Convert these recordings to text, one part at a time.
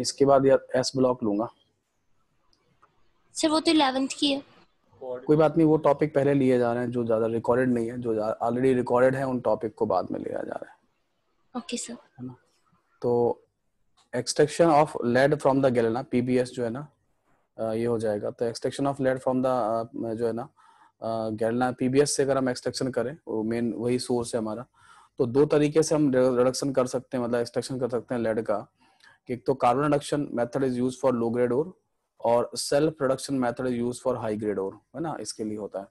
इसके बाद S block लूंगा सर वो तो इलेवेंथ की है कोई बात नहीं वो टॉपिक पहले लिए जा रहे हैं जो ज्यादा रिकॉर्डेड नहीं है जो ऑलरेडी रिकॉर्डेड है उन टॉपिक को बाद में लिया जा रहा है ओके सर है ना तो extraction of lead from the galena PbS जो है ना ये हो जाएगा तो extraction of lead from the जो है ना गैलेना पीबीएस से अगर हम एक्सट्रैक्शन करें वो मेन वही सोर्स है हमारा तो दो तरीके से हम रिडक्शन कर सकते हैं मतलब एक्सट्रैक्शन कर सकते हैं लेड का कि एक तो carbon reduction method is use for low grade और और self production method is use for high grade और है ना इसके लिए होता है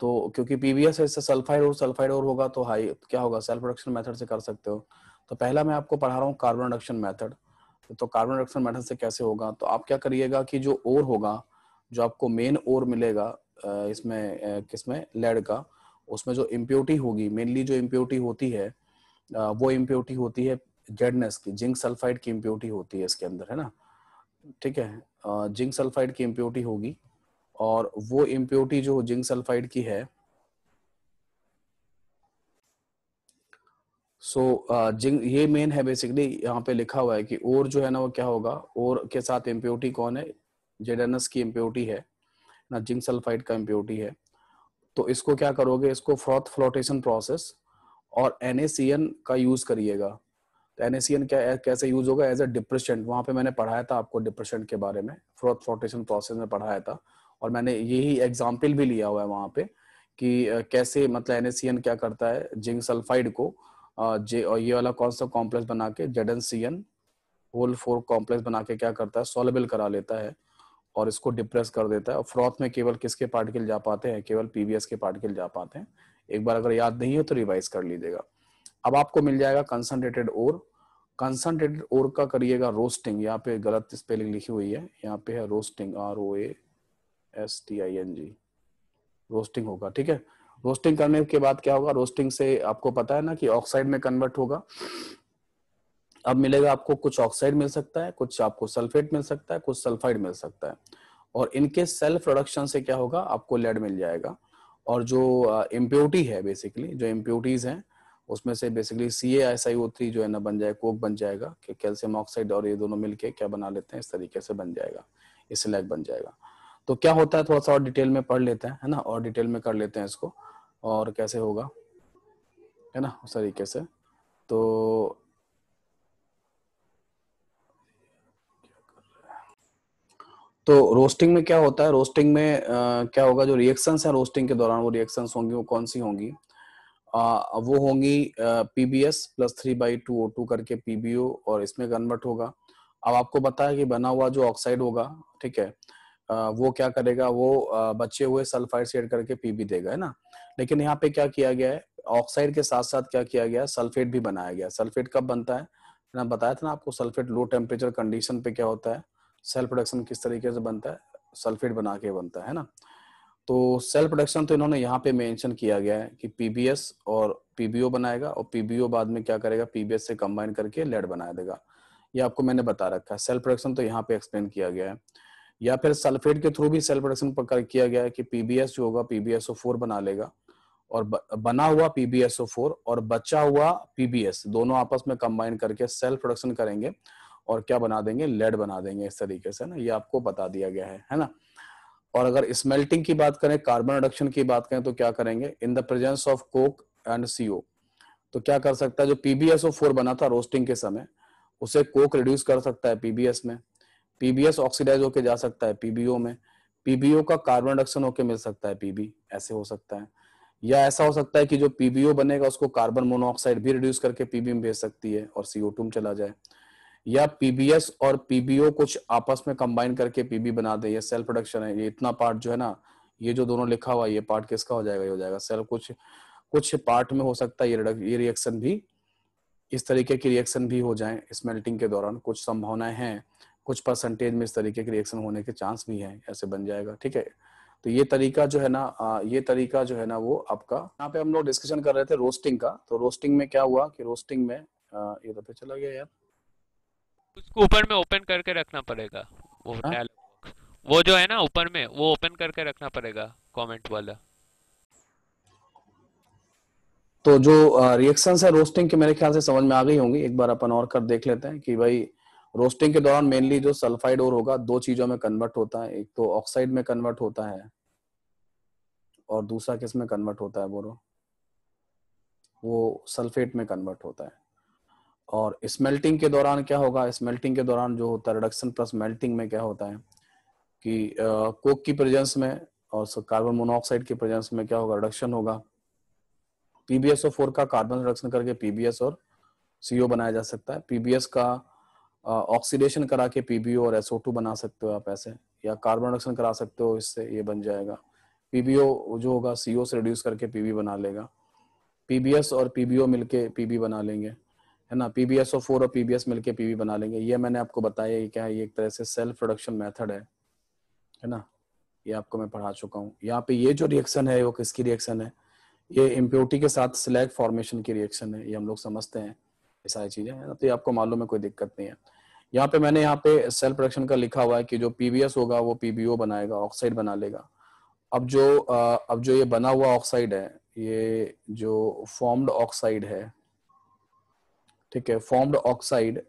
तो क्योंकि पीबीएस इससे सल्फाइड और सल्फाइड और होगा तो हाई क्या होगा सेल्फ प्रोडक्शन मेथड से कर सकते हो तो पहला मैं आपको पढ़ा रहा हूँ कार्बन रिडक्शन मेथड तो कार्बन रिडक्शन मेथड से कैसे होगा तो आप क्या करिएगा कि जो ओर होगा जो आपको मेन ओर मिलेगा इसमें किसमें लेड का उसमें जो इम्प्योरिटी होगी मेनली जो इम्प्योरिटी होती है वो इम्प्योरिटी होती है जेडनेस की जिंक सल्फाइड की इम्प्योरिटी होती है इसके अंदर है ना ठीक है जिंक सल्फाइड की इम्प्योरिटी होगी और वो इम्प्योरिटी जो जिंक सल्फाइड की है सो so, जिंक ये मेन है बेसिकली यहाँ पे लिखा हुआ है कि और जो है ना वो क्या होगा और के साथ इम्प्योरिटी कौन है जेडनस की इम्प्योरिटी है ना जिंक सल्फाइड का इम्प्योरिटी है तो इसको क्या करोगे इसको फ्रॉथ फ्लोटेशन प्रोसेस और एन का यूज करिएगा तो एनएसीएन क्या कैसे यूज होगा एज ए डिप्रेशन वहां पे मैंने पढ़ाया था आपको डिप्रेशन के बारे में फ्रोथ फ्रोटेशन प्रोसेस में पढ़ाया था और मैंने यही एग्जाम्पल भी लिया हुआ है वहां पे कि कैसे मतलब एनएसीएन क्या करता है जिंक सल्फाइड को जे और ये वाला कौन सा कॉम्प्लेक्स बना के Z N whole four complex बना के क्या करता है सोलेबल करा लेता है और इसको डिप्रेस कर देता है और फ्रॉथ में केवल किसके पार्टिकल जा पाते हैं केवल पीवीएस के पार्टिकल जा पाते हैं एक बार अगर याद नहीं हो तो रिवाइज कर लीजिएगा अब आपको मिल जाएगा कंसनट्रेटेड ओर कंसनट्रेटेड ओर का करिएगा रोस्टिंग यहाँ पे गलत स्पेलिंग लिखी हुई है यहाँ पे है roasting R O S T I N G roasting होगा ठीक है रोस्टिंग करने के बाद क्या होगा रोस्टिंग से आपको पता है ना कि ऑक्साइड में कन्वर्ट होगा अब मिलेगा आपको कुछ ऑक्साइड मिल सकता है कुछ आपको सल्फेट मिल सकता है कुछ सल्फाइड मिल सकता है और इनके सेल्फ प्रोडक्शन से क्या होगा आपको लेड मिल जाएगा और जो इम्प्योरिटी है बेसिकली जो इम्प्योरिटीज हैं उसमें से basically C S I O three जो है ना बन जाए कोक बन जाएगा कि कैल्शियम ऑक्साइड और ये दोनों मिलके क्या बना लेते हैं इस तरीके से बन जाएगा इस सिलेक्ट बन जाएगा तो क्या होता है थोड़ा सा और डिटेल में पढ़ लेते हैं है ना और डिटेल में कर लेते हैं इसको और कैसे होगा है ना उस तरीके से तो तो रोस्टिंग में क्या होता है रोस्टिंग में आ, क्या होगा जो रिएक्शंस हैं रोस्टिंग के दौरान वो रिएक्शंस होंगी वो कौन सी होंगी वो होंगी P B S plus three by two O two करके पीबीओ और इसमें कन्वर्ट होगा अब आपको पता है कि बना हुआ जो ऑक्साइड होगा ठीक है वो क्या करेगा वो बचे हुए सल्फाइड से एड करके पीबी देगा है ना लेकिन यहाँ पे क्या किया गया है ऑक्साइड के साथ साथ क्या किया गया सल्फेट भी बनाया गया सल्फेट कब बनता है ना बताया था ना आपको सल्फेट लो टेम्परेचर कंडीशन पे क्या होता है सेल्फ प्रोडक्शन किस तरीके से बनता है सल्फेट बना के बनता है ना तो सेल प्रोडक्शन तो इन्होंने यहाँ पे मेंशन किया गया है कि पीबीएस और पीबीओ बनाएगा और पीबीओ बाद में क्या करेगा पीबीएस से कंबाइन करके लेड बना देगा ये आपको मैंने बता रखा है सेल प्रोडक्शन तो यहाँ पे एक्सप्लेन किया गया है या फिर सल्फेट के थ्रू भी सेल प्रोडक्शन किया गया है कि पीबीएस जो होगा पीबीएसओ फोर बना लेगा और बना हुआ पीबीएसओ फोर और बचा हुआ पीबीएस दोनों आपस में कंबाइन करके सेल प्रोडक्शन करेंगे और क्या बना देंगे लेड बना देंगे इस तरीके से ना ये आपको बता दिया गया है है ना और अगर स्मेल्टिंग की बात करें कार्बन रिडक्शन की बात करें तो क्या करेंगे in the presence of coke and CO तो क्या कर सकता है जो पीबीएसओ फोर बना था रोस्टिंग के समय उसे कोक रिड्यूस कर सकता है पीबीएस में पीबीएस ऑक्सीडाइज होके जा सकता है पीबीओ में पीबीओ का कार्बन रिडक्शन होके मिल सकता है पीबी ऐसे हो सकता है या ऐसा हो सकता है कि जो पीबीओ बनेगा उसको कार्बन मोनोऑक्साइड भी रिड्यूस करके पीबी में भेज सकती है और सीओ में चला जाए या पीबीएस और पीबीओ कुछ आपस में कंबाइन करके पीबी बना दे या सेल्फ प्रोडक्शन है ये इतना पार्ट जो है ना ये जो दोनों लिखा हुआ ये पार्ट किसका हो जाएगा ये हो जाएगा सेल्फ कुछ कुछ पार्ट में हो सकता है ये रिएक्शन भी इस तरीके की रिएक्शन भी हो जाए स्मेल्टिंग के दौरान कुछ संभावनाएं हैं कुछ परसेंटेज में इस तरीके के रिएक्शन होने के चांस भी है ऐसे बन जाएगा ठीक है तो ये तरीका जो है ना ये तरीका जो है ना वो आपका यहाँ पे हम लोग डिस्कशन कर रहे थे रोस्टिंग का तो रोस्टिंग में क्या हुआ कि रोस्टिंग में ये तो चला गया यार उसको ऊपर में ओपन करके रखना पड़ेगा वो डायलॉग हाँ? वो जो है ना ऊपर में वो ओपन करके रखना पड़ेगा कमेंट वाला तो जो रिएक्शन है रोस्टिंग के मेरे ख्याल से समझ में आ गई होंगी एक बार अपन और कर देख लेते हैं कि भाई रोस्टिंग के दौरान मेनली जो सल्फाइड और होगा दो चीजों में कन्वर्ट होता है एक तो ऑक्साइड में कन्वर्ट होता है और दूसरा किस में कन्वर्ट होता है बोलो वो सल्फेट में कन्वर्ट होता है और स्मेल्टिंग के दौरान क्या होगा स्मेल्टिंग के दौरान जो होता है रिडक्शन प्लस मेल्टिंग में क्या होता है कि कोक की प्रेजेंस में और कार्बन मोनोऑक्साइड के प्रेजेंस में क्या होगा रिडक्शन होगा पीबीएसओ फोर का कार्बन रिडक्शन करके पीबीएस और सीओ बनाया जा सकता है पीबीएस का ऑक्सीडेशन करा के पीबीओ और एसओ टू बना सकते हो आप ऐसे या कार्बन रिडक्शन करा सकते हो इससे ये बन जाएगा पीबीओ जो होगा सीओ से रिड्यूस करके पीबी बना लेगा पीबीएस और पीबीओ मिलके पीबी बना लेंगे है ना पीबीएस और फोर और पीबीएस मिलके पीबी बना लेंगे ये मैंने आपको बताया ये क्या है ये एक तरह से सेल्फ प्रोडक्शन मेथड है है ना ये आपको मैं पढ़ा चुका हूँ यहाँ पे ये जो रिएक्शन है वो किसकी रिएक्शन है ये इम्प्योरिटी के साथ स्लैग फॉर्मेशन की रिएक्शन है ये हम लोग समझते हैं ये सारी चीजें है ना तो ये आपको मालूम है कोई दिक्कत नहीं है यहाँ पे मैंने यहाँ पे सेल्फ प्रोडक्शन का लिखा हुआ है कि जो पीबीएस होगा वो पीबीओ बनाएगा ऑक्साइड बना लेगा अब जो अब जो ये बना हुआ ऑक्साइड है ये जो फॉर्म्ड ऑक्साइड है ठीक है फॉर्म्ड ऑक्साइड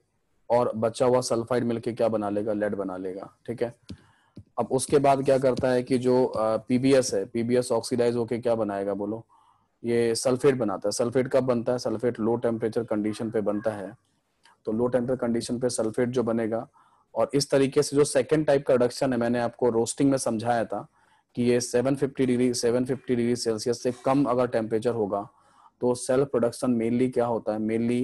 और बचा हुआ सल्फाइड मिलके क्या बना लेगा लेड बना लेगा ठीक है अब उसके बाद क्या करता है कि जो पीबीएस है पीबीएस ऑक्सीडाइज होके क्या बनाएगा बोलो ये सल्फेट बनाता है सल्फेट कब बनता है सल्फेट लो टेम्परेचर कंडीशन पे बनता है तो लो टेम्परेचर कंडीशन पे सल्फेट जो बनेगा और इस तरीके से जो सेकेंड टाइप का रिडक्शन है मैंने आपको रोस्टिंग में समझाया था कि ये 750 डिग्री 750 डिग्री सेल्सियस से कम अगर टेम्परेचर होगा तो सेल्फ प्रोडक्शन मेनली क्या होता है मेनली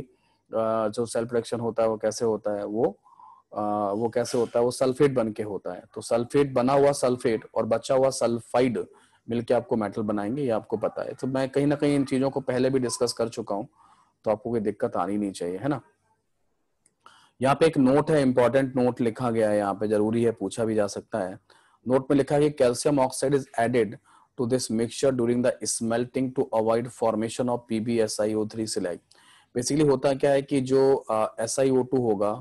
जो सेल प्रोडक्शन होता है वो कैसे होता है वो वो कैसे होता है वो सल्फेट बन के होता है तो सल्फेट बना हुआ सल्फेट और बचा हुआ सल्फाइड मिलके आपको मेटल बनाएंगे ये आपको पता है तो मैं कहीं ना कहीं इन चीजों को पहले भी डिस्कस कर चुका हूँ तो आपको कोई दिक्कत आनी नहीं चाहिए है ना यहाँ पे एक नोट है इंपॉर्टेंट नोट लिखा गया है यहाँ पे जरूरी है पूछा भी जा सकता है नोट में लिखा है कि oxide is added to this mixture during the smelting to avoid formation of PBSIO three silicate basically होता क्या है कि जो एस आई ओ टू होगा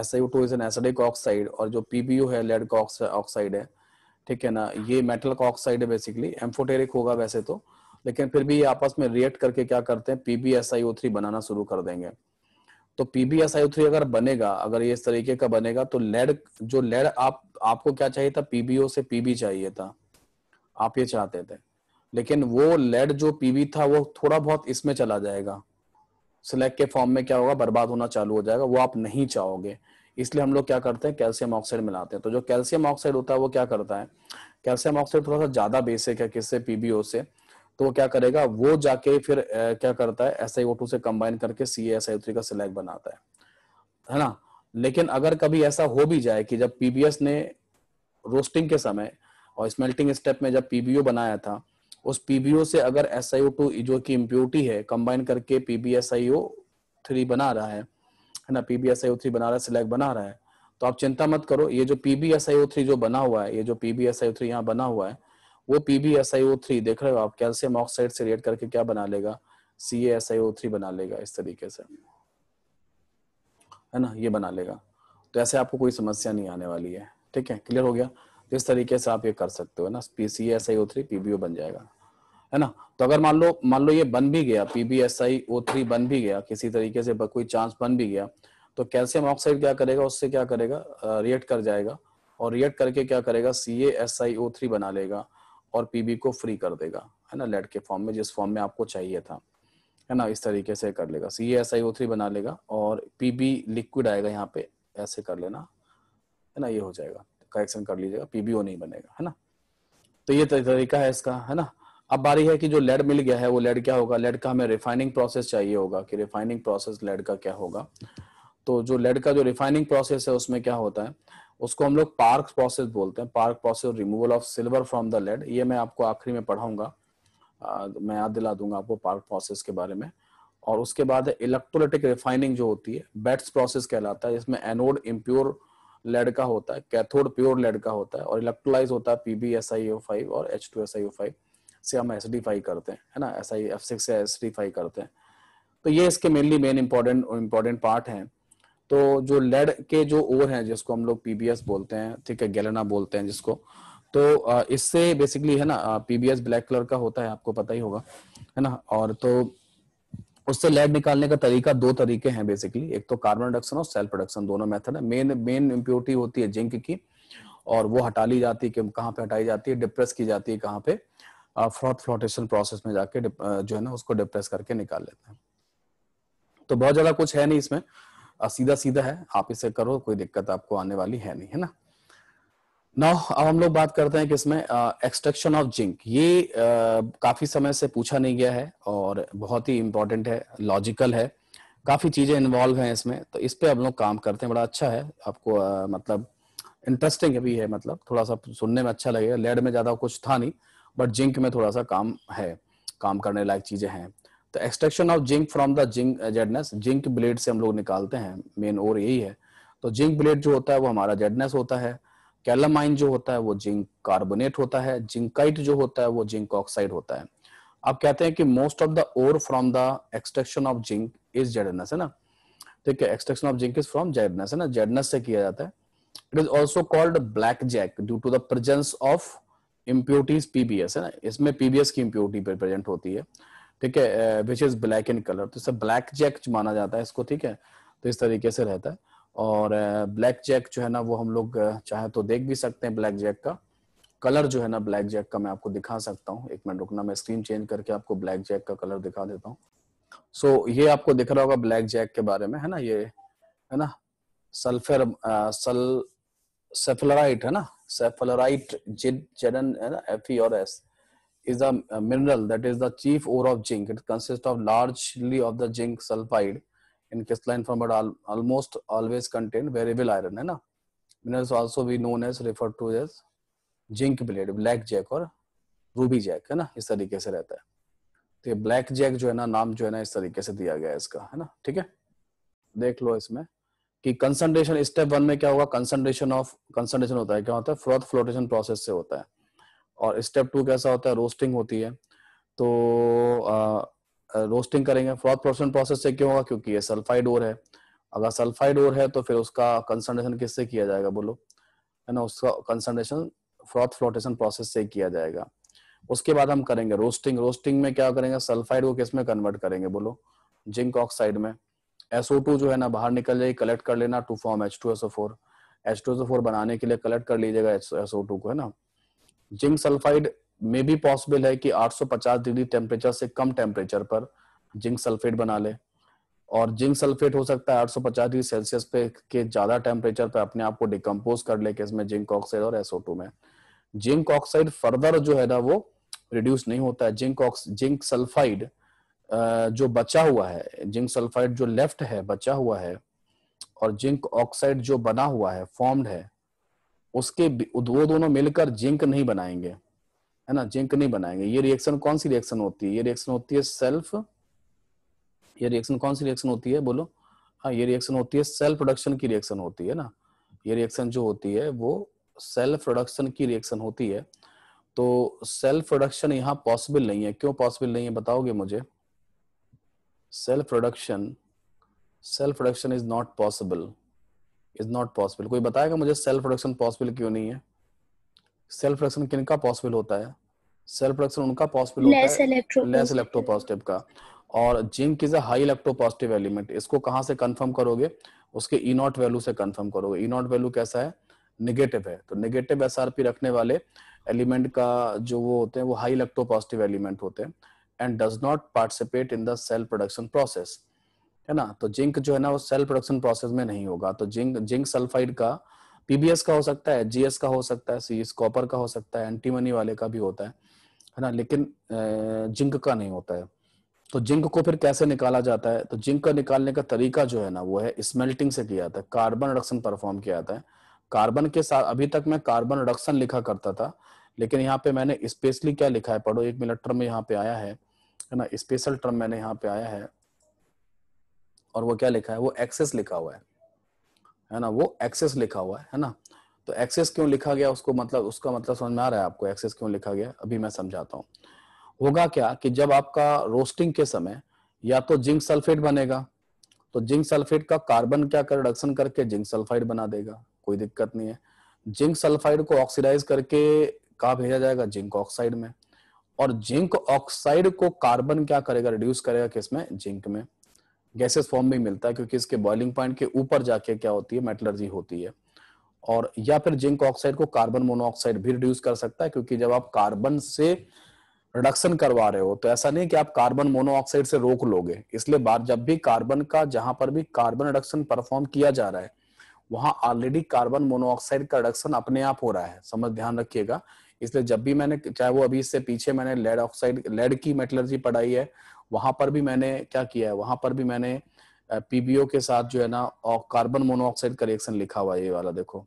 S I O two is an acidic oxide और जो पीबीयू है लेड का ऑक्साइड है ठीक है ना ये मेटल का ऑक्साइड है बेसिकली एम्फोटेरिक होगा वैसे तो लेकिन फिर भी ये आपस में रिएक्ट करके क्या करते हैं ओ थ्री बनाना शुरू कर देंगे तो ओ थ्री अगर बनेगा अगर ये इस तरीके का बनेगा तो लेड जो लेड आप आपको क्या चाहिए था पीबीओ से पीबी चाहिए था आप ये चाहते थे लेकिन वो लेड जो पीबी था वो थोड़ा बहुत इसमें चला जाएगा स्लैग के फॉर्म में क्या होगा बर्बाद होना चालू हो जाएगा वो आप नहीं चाहोगे इसलिए हम लोग क्या करते हैं कैल्शियम ऑक्साइड मिलाते हैं तो जो कैल्शियम ऑक्साइड होता है वो क्या करता है कैल्शियम ऑक्साइड थोड़ा सा ज्यादा बेसिक है किससे पीबीओ से तो वो क्या करेगा वो जाके फिर ए, क्या करता है एस आई से कंबाइन करके सी एस आई का स्लैग बनाता है है ना लेकिन अगर कभी ऐसा हो भी जाए कि जब पीबीएस ने रोस्टिंग के समय और स्मेल्टिंग स्टेप में जब पीबीओ बनाया था उस पीबीओ से अगर एस जो कि इम्प्योरिटी है कंबाइन करके पीबीएसआईओ थ्री बना रहा है है ना पीबीएसआईओ थ्री बना रहा है सिलेक्ट बना रहा है तो आप चिंता मत करो ये जो पीबीएसआईओ थ्री जो बना हुआ है ये जो पीबीएसआईओ थ्री यहाँ बना हुआ है वो पीबीएसआईओ थ्री देख रहे हो आप कैल्सियम ऑक्साइड से रिएक्ट करके क्या बना लेगा सी ओ थ्री बना लेगा इस तरीके से है ना ये बना लेगा तो ऐसे आपको कोई समस्या नहीं आने वाली है ठीक है क्लियर हो गया जिस तो इस तरीके से आप ये कर सकते हो ना P C S I O three PBO बन जाएगा है ना तो अगर मान लो मान लो ये बन भी गया पीबीएसआई ओ थ्री बन भी गया किसी तरीके से कोई चांस बन भी गया तो कैल्सियम ऑक्साइड क्या करेगा उससे क्या करेगा रिएक्ट कर जाएगा और रिएक्ट करके क्या करेगा सी एस आई ओ थ्री बना लेगा और पीबी को फ्री कर देगा है ना लेड के फॉर्म में जिस फॉर्म में आपको चाहिए था है ना इस तरीके से कर लेगा सी एस आई ओ थ्री बना लेगा और पीबी लिक्विड आएगा यहाँ पे ऐसे कर लेना है ना ये हो जाएगा करेक्शन कर लीजिएगा पीबीओ नहीं बनेगा है ना तो ये तरीका है इसका है ना अब बारी है कि जो लेड मिल गया है वो लेड क्या होगा लेड का हमें रिफाइनिंग प्रोसेस चाहिए होगा कि रिफाइनिंग प्रोसेस लेड का क्या होगा तो जो लेड का जो रिफाइनिंग प्रोसेस है उसमें क्या होता है उसको हम लोग पार्क प्रोसेस बोलते हैं Parkes process removal of silver from the lead ये मैं आपको आखिरी में पढ़ाऊंगा मैं याद दिला दूंगा आपको पार्क प्रोसेस के बारे में और उसके बाद इलेक्ट्रोलिटिक रिफाइनिंग जो होती है बेट्स प्रोसेस कहलाता है जिसमें एनोड इम्प्योर लेड का होता है कैथोड प्योर लेड का होता है और इलेक्ट्रोलाइज होता है पीबीएसआईओ फाइव और H two S I O five से हम एस करते हैं है ना एस आई एफ सिक्स से एस करते हैं तो ये इसके mainly main important important part हैं तो जो लेड के जो ओर हैं जिसको हम लोग पीबीएस बोलते हैं ठीक है गैलेना बोलते हैं जिसको तो इससे बेसिकली है ना पीबीएस ब्लैक कलर का होता है आपको पता ही होगा है ना और तो उससे लेड निकालने का तरीका दो तरीके हैं बेसिकली एक तो कार्बन रिडक्शन और सेल्फ प्रोडक्शन दोनों मेथड है मेन मेन इम्प्योरिटी होती है जिंक की और वो हटा ली जाती है कि कहाँ पे हटाई जाती है डिप्रेस की जाती है कहाँ पे फ्रॉथ फ्लोटेशन प्रोसेस में जाके जो है ना उसको डिप्रेस करके निकाल लेते हैं तो बहुत ज्यादा कुछ है नहीं इसमें सीधा सीधा है आप इसे करो कोई दिक्कत आपको आने वाली है नहीं है ना नौ अब हम लोग बात करते हैं कि इसमें एक्सट्रक्शन ऑफ जिंक ये uh, काफी समय से पूछा नहीं गया है और बहुत ही इंपॉर्टेंट है लॉजिकल है काफी चीजें इन्वॉल्व हैं इसमें तो इस पे हम लोग काम करते हैं बड़ा अच्छा है आपको uh, मतलब इंटरेस्टिंग भी है मतलब थोड़ा सा सुनने में अच्छा लगेगा लेड में ज्यादा कुछ था नहीं बट जिंक में थोड़ा सा काम है काम करने लायक चीजें हैं तो extraction of zinc from the zinc ZNS uh, zinc blende से हम लोग निकालते हैं मेन और यही है तो जिंक ब्लेड जो होता है वो हमारा जेडनेस होता है कैलामाइन जो होता है वो जिंक कार्बोनेट होता है जिंकाइट जो होता है वो जिंक ऑक्साइड होता है आप कहते हैं कि most of the ore from the extraction of zinc is ZNS है ना ठीक है extraction of zinc is from ZNS है ना जेडनेस से किया जाता है it is also called black jack due to the presence of impurities PBS है ना इसमें पीबीएस की इम्प्योरिटी प्रेजेंट होती है ठीक है which is black in colour तो इसे ब्लैक जैक माना जाता है इसको ठीक है तो इस तरीके से रहता है और ब्लैक जैक जो है ना वो हम लोग चाहे तो देख भी सकते हैं ब्लैक जैक का कलर जो है ना ब्लैक जैक का मैं आपको दिखा सकता हूँ एक मिनट रुकना मैं स्क्रीन चेंज करके आपको ब्लैक जैक का कलर दिखा देता हूँ सो so, ये आपको दिख रहा होगा ब्लैक जैक के बारे में है ना ये है ना सल्फेर सल सेफलराइट है ना सेफलराइट जिन चेनन एफी और S is the mineral that is the chief ore of zinc it consist of largely of the zinc sulphide in crystalline form but almost always contain variable iron है ना minerals also be known as refer to as zinc blende black jack और ruby jack है ना इस तरीके से रहता है तो ये ब्लैक जैक जो है ना नाम जो है ना इस तरीके से दिया गया है इसका है ना ठीक है देख लो इसमें कि कंसंट्रेशन स्टेप वन में क्या होगा कंसंट्रेशन ऑफ कंसंट्रेशन होता है क्या होता है फ्रॉथ फ्लोटेशन प्रोसेस से होता है और स्टेप टू कैसा होता है रोस्टिंग होती है तो रोस्टिंग करेंगे फ्रॉथ फ्लोटेशन प्रोसेस से क्यों होगा क्योंकि ये सल्फाइड ओर है अगर सल्फाइड ओर है तो फिर उसका कंसनट्रेशन किससे किया जाएगा बोलो है ना उसका कंसनट्रेशन फ्रॉथ फ्लोटेशन प्रोसेस से किया जाएगा उसके बाद हम करेंगे रोस्टिंग रोस्टिंग में क्या करेंगे सल्फाइड को किसमें कन्वर्ट करेंगे बोलो जिंक ऑक्साइड में SO2 जो है ना बाहर निकल जाएगी कलेक्ट कर लेना to form H H two two SO four SO four बनाने के लिए कलेक्ट कर लीजिएगा एसओ टू को है ना जिंक सल्फाइड में भी पॉसिबल है कि 850 डिग्री टेम्परेचर से कम टेम्परेचर पर जिंक सल्फेट बना ले और जिंक सल्फेट हो सकता है 850 डिग्री सेल्सियस पे के ज्यादा टेम्परेचर पे अपने आप को डिकम्पोज कर ले कि इसमें जिंक ऑक्साइड और SO2 में जिंक ऑक्साइड फर्दर जो है ना वो रिड्यूस नहीं होता है जिंक ऑक्स जिंक सल्फाइड जो बचा हुआ है जिंक सल्फाइड जो लेफ्ट है बचा हुआ है और जिंक ऑक्साइड जो बना हुआ है फॉर्म्ड है उसके वो दोनों मिलकर जिंक नहीं बनाएंगे है ना जिंक नहीं बनाएंगे ये रिएक्शन कौन सी रिएक्शन होती है ये रिएक्शन होती है सेल्फ ये रिएक्शन कौन सी रिएक्शन होती है बोलो हाँ ये रिएक्शन होती है सेल्फ प्रोडक्शन की रिएक्शन होती है ना ये रिएक्शन जो होती है वो सेल्फ प्रोडक्शन की रिएक्शन होती है तो सेल्फ प्रोडक्शन यहाँ पॉसिबल नहीं है क्यों पॉसिबल नहीं है बताओगे मुझे cell production cell production is not possible is not possible कोई बताएगा मुझे सेल प्रोडक्शन पॉसिबल क्यों नहीं है सेल प्रोडक्शन किन का पॉसिबल होता है सेल प्रोडक्शन उनका पॉसिबल होता है लेस इलेक्ट्रो पॉजिटिव का और zinc is a high positive element इसको कहां से कंफर्म करोगे उसके ई नॉट वैल्यू से कंफर्म करोगे ई नॉट वैल्यू कैसा है नेगेटिव है तो नेगेटिव एसआरपी रखने वाले एलिमेंट का जो वो होते हैं वो हाई इलेक्ट्रो पॉजिटिव एलिमेंट होते हैं and does not participate in the cell production process है ना तो जिंक जो है ना वो सेल प्रोडक्शन प्रोसेस में नहीं होगा तो जिंक जिंक सल्फाइड का पीबीएस का हो सकता है जीएस का हो सकता है सीएस कॉपर का हो सकता है एंटीमनी वाले का भी होता है है ना लेकिन जिंक का नहीं होता है तो जिंक को फिर कैसे निकाला जाता है तो जिंक का निकालने का तरीका जो है ना वो है स्मेल्टिंग से किया जाता है कार्बन रिडक्शन परफॉर्म किया जाता है कार्बन के साथ अभी तक मैं कार्बन रिडक्शन लिखा करता था लेकिन यहाँ पे मैंने स्पेशली क्या लिखा है पढ़ो एक मिनट में यहाँ पे आया है અના સ્પેશિયલ ટર્મ મેને યહા પે આયા હે ઓર વો ક્યા લિખા હે વો એક્સેસ લિખા હુઆ હે હે ના વો એક્સેસ લિખા હુઆ હે હે ના તો એક્સેસ ક્યું લિખા ગયા ઉસકો મતલબ ઉસકા મતલબ સમ મે આ રહા હે આપકો એક્સેસ ક્યું લિખા ગયા અભી મે સમજાતા હું હોગા ક્યા કી જબ આપકા રોસ્ટિંગ કે સમય યા તો ઝિંક સલ્ફેટ બનેગા તો ઝિંક સલ્ફેટ કા કાર્બન ક્યા કર રિડક્શન કરકે ઝિંક સલ્ફાઇડ બના દેગા કોઈ દિક્કત નહીં હે ઝિંક સલ્ફાઇડ કો ઓક્સિડાઇઝ કરકે કા ભેજા જાયેગા ઝિંક ઓક્સાઇડ મે और जिंक ऑक्साइड को कार्बन क्या करेगा रिड्यूस करेगा किसमें जिंक में गैसेस फॉर्म में मिलता है क्योंकि इसके बॉइलिंग पॉइंट के ऊपर जाके क्या होती है मेटलर्जी होती है और या फिर जिंक ऑक्साइड को कार्बन मोनोऑक्साइड भी रिड्यूस कर सकता है क्योंकि जब आप कार्बन से रिडक्शन करवा रहे हो तो ऐसा नहीं कि आप कार्बन मोनोऑक्साइड से रोक लोगे इसलिए बार जब भी कार्बन का जहां पर भी कार्बन रिडक्शन परफॉर्म किया जा रहा है वहां ऑलरेडी कार्बन मोनोऑक्साइड का रिडक्शन अपने आप हो रहा है समझ ध्यान रखिएगा इसलिए जब भी मैंने चाहे वो अभी इससे पीछे मैंने लेड ऑक्साइड लेड की मेटलर्जी पढ़ाई है वहां पर भी मैंने क्या किया है वहां पर भी मैंने पीबीओ के साथ जो है ना कार्बन मोनोऑक्साइड का रिएक्शन लिखा हुआ ये वाला देखो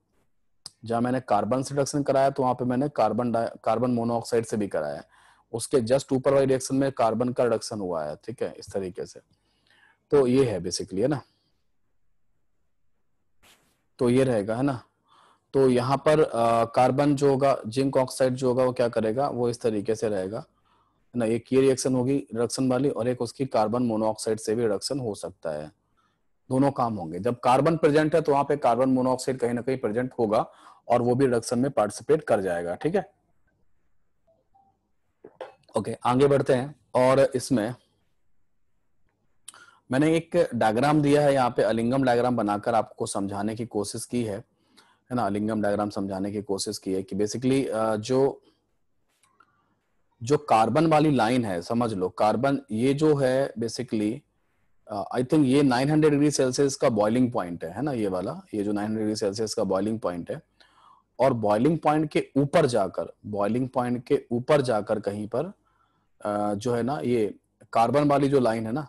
जहां मैंने कार्बन से रिडक्शन कराया तो वहां पे मैंने कार्बन कार्बन मोनोऑक्साइड से भी कराया उसके जस्ट ऊपर वाले रिएक्शन में कार्बन का रिडक्शन हुआ है ठीक है इस तरीके से तो ये है बेसिकली है ना तो ये रहेगा है ना तो यहाँ पर कार्बन जो होगा जिंक ऑक्साइड जो होगा वो क्या करेगा वो इस तरीके से रहेगा ना एक ये रिएक्शन होगी रिडक्शन वाली और एक उसकी कार्बन मोनोऑक्साइड से भी रिडक्शन हो सकता है दोनों काम होंगे जब कार्बन प्रेजेंट है तो वहां पे कार्बन मोनोऑक्साइड कहीं ना कहीं प्रेजेंट होगा और वो भी रिडक्शन में पार्टिसिपेट कर जाएगा ठीक है ओके आगे बढ़ते हैं और इसमें मैंने एक डायग्राम दिया है यहाँ पे अलिंगम डायग्राम बनाकर आपको समझाने की कोशिश की है है ना लिंगम डायग्राम समझाने की कोशिश की है कि बेसिकली जो जो कार्बन वाली लाइन है समझ लो कार्बन ये जो है बेसिकली आई थिंक ये 900 डिग्री सेल्सियस का बॉइलिंग पॉइंट है है ना ये वाला ये जो 900 डिग्री सेल्सियस का बॉइलिंग पॉइंट है और बॉइलिंग पॉइंट के ऊपर जाकर बॉइलिंग पॉइंट के ऊपर जाकर कहीं पर जो है ना ये कार्बन वाली जो लाइन है ना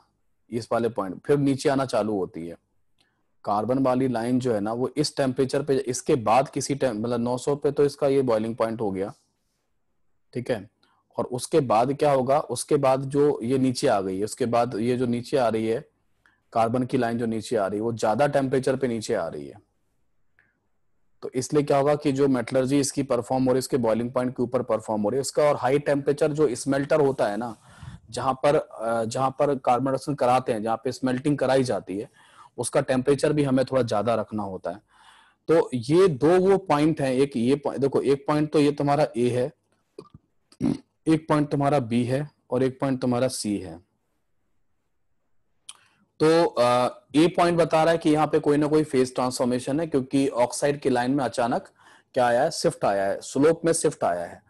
इस वाले पॉइंट फिर नीचे आना चालू होती है कार्बन वाली लाइन जो है ना वो इस टेम्परेचर पे इसके बाद किसी मतलब 900 पे तो इसका ये बॉइलिंग पॉइंट हो गया ठीक है और उसके बाद क्या होगा उसके बाद जो ये नीचे आ गई है उसके बाद ये जो नीचे आ रही है कार्बन की लाइन जो नीचे आ रही है वो ज्यादा टेम्परेचर पे नीचे आ रही है तो इसलिए क्या होगा कि जो मेटलर्जी इसकी परफॉर्म हो रही है इसके बॉइलिंग पॉइंट के ऊपर परफॉर्म हो रही है उसका और हाई टेम्परेचर जो स्मेल्टर होता है ना जहां पर जहां पर कार्बन डाइऑक्साइड कराते हैं जहां पे स्मेल्टिंग कराई जाती है उसका टेम्परेचर भी हमें थोड़ा ज्यादा रखना होता है तो ये दो वो पॉइंट है एक ये देखो एक पॉइंट तो ये तुम्हारा ए है एक पॉइंट तुम्हारा बी है और एक पॉइंट तुम्हारा सी है तो ए पॉइंट बता रहा है कि यहाँ पे कोई ना कोई फेज ट्रांसफॉर्मेशन है क्योंकि ऑक्साइड की लाइन में अचानक क्या आया है शिफ्ट आया है स्लोप में शिफ्ट आया है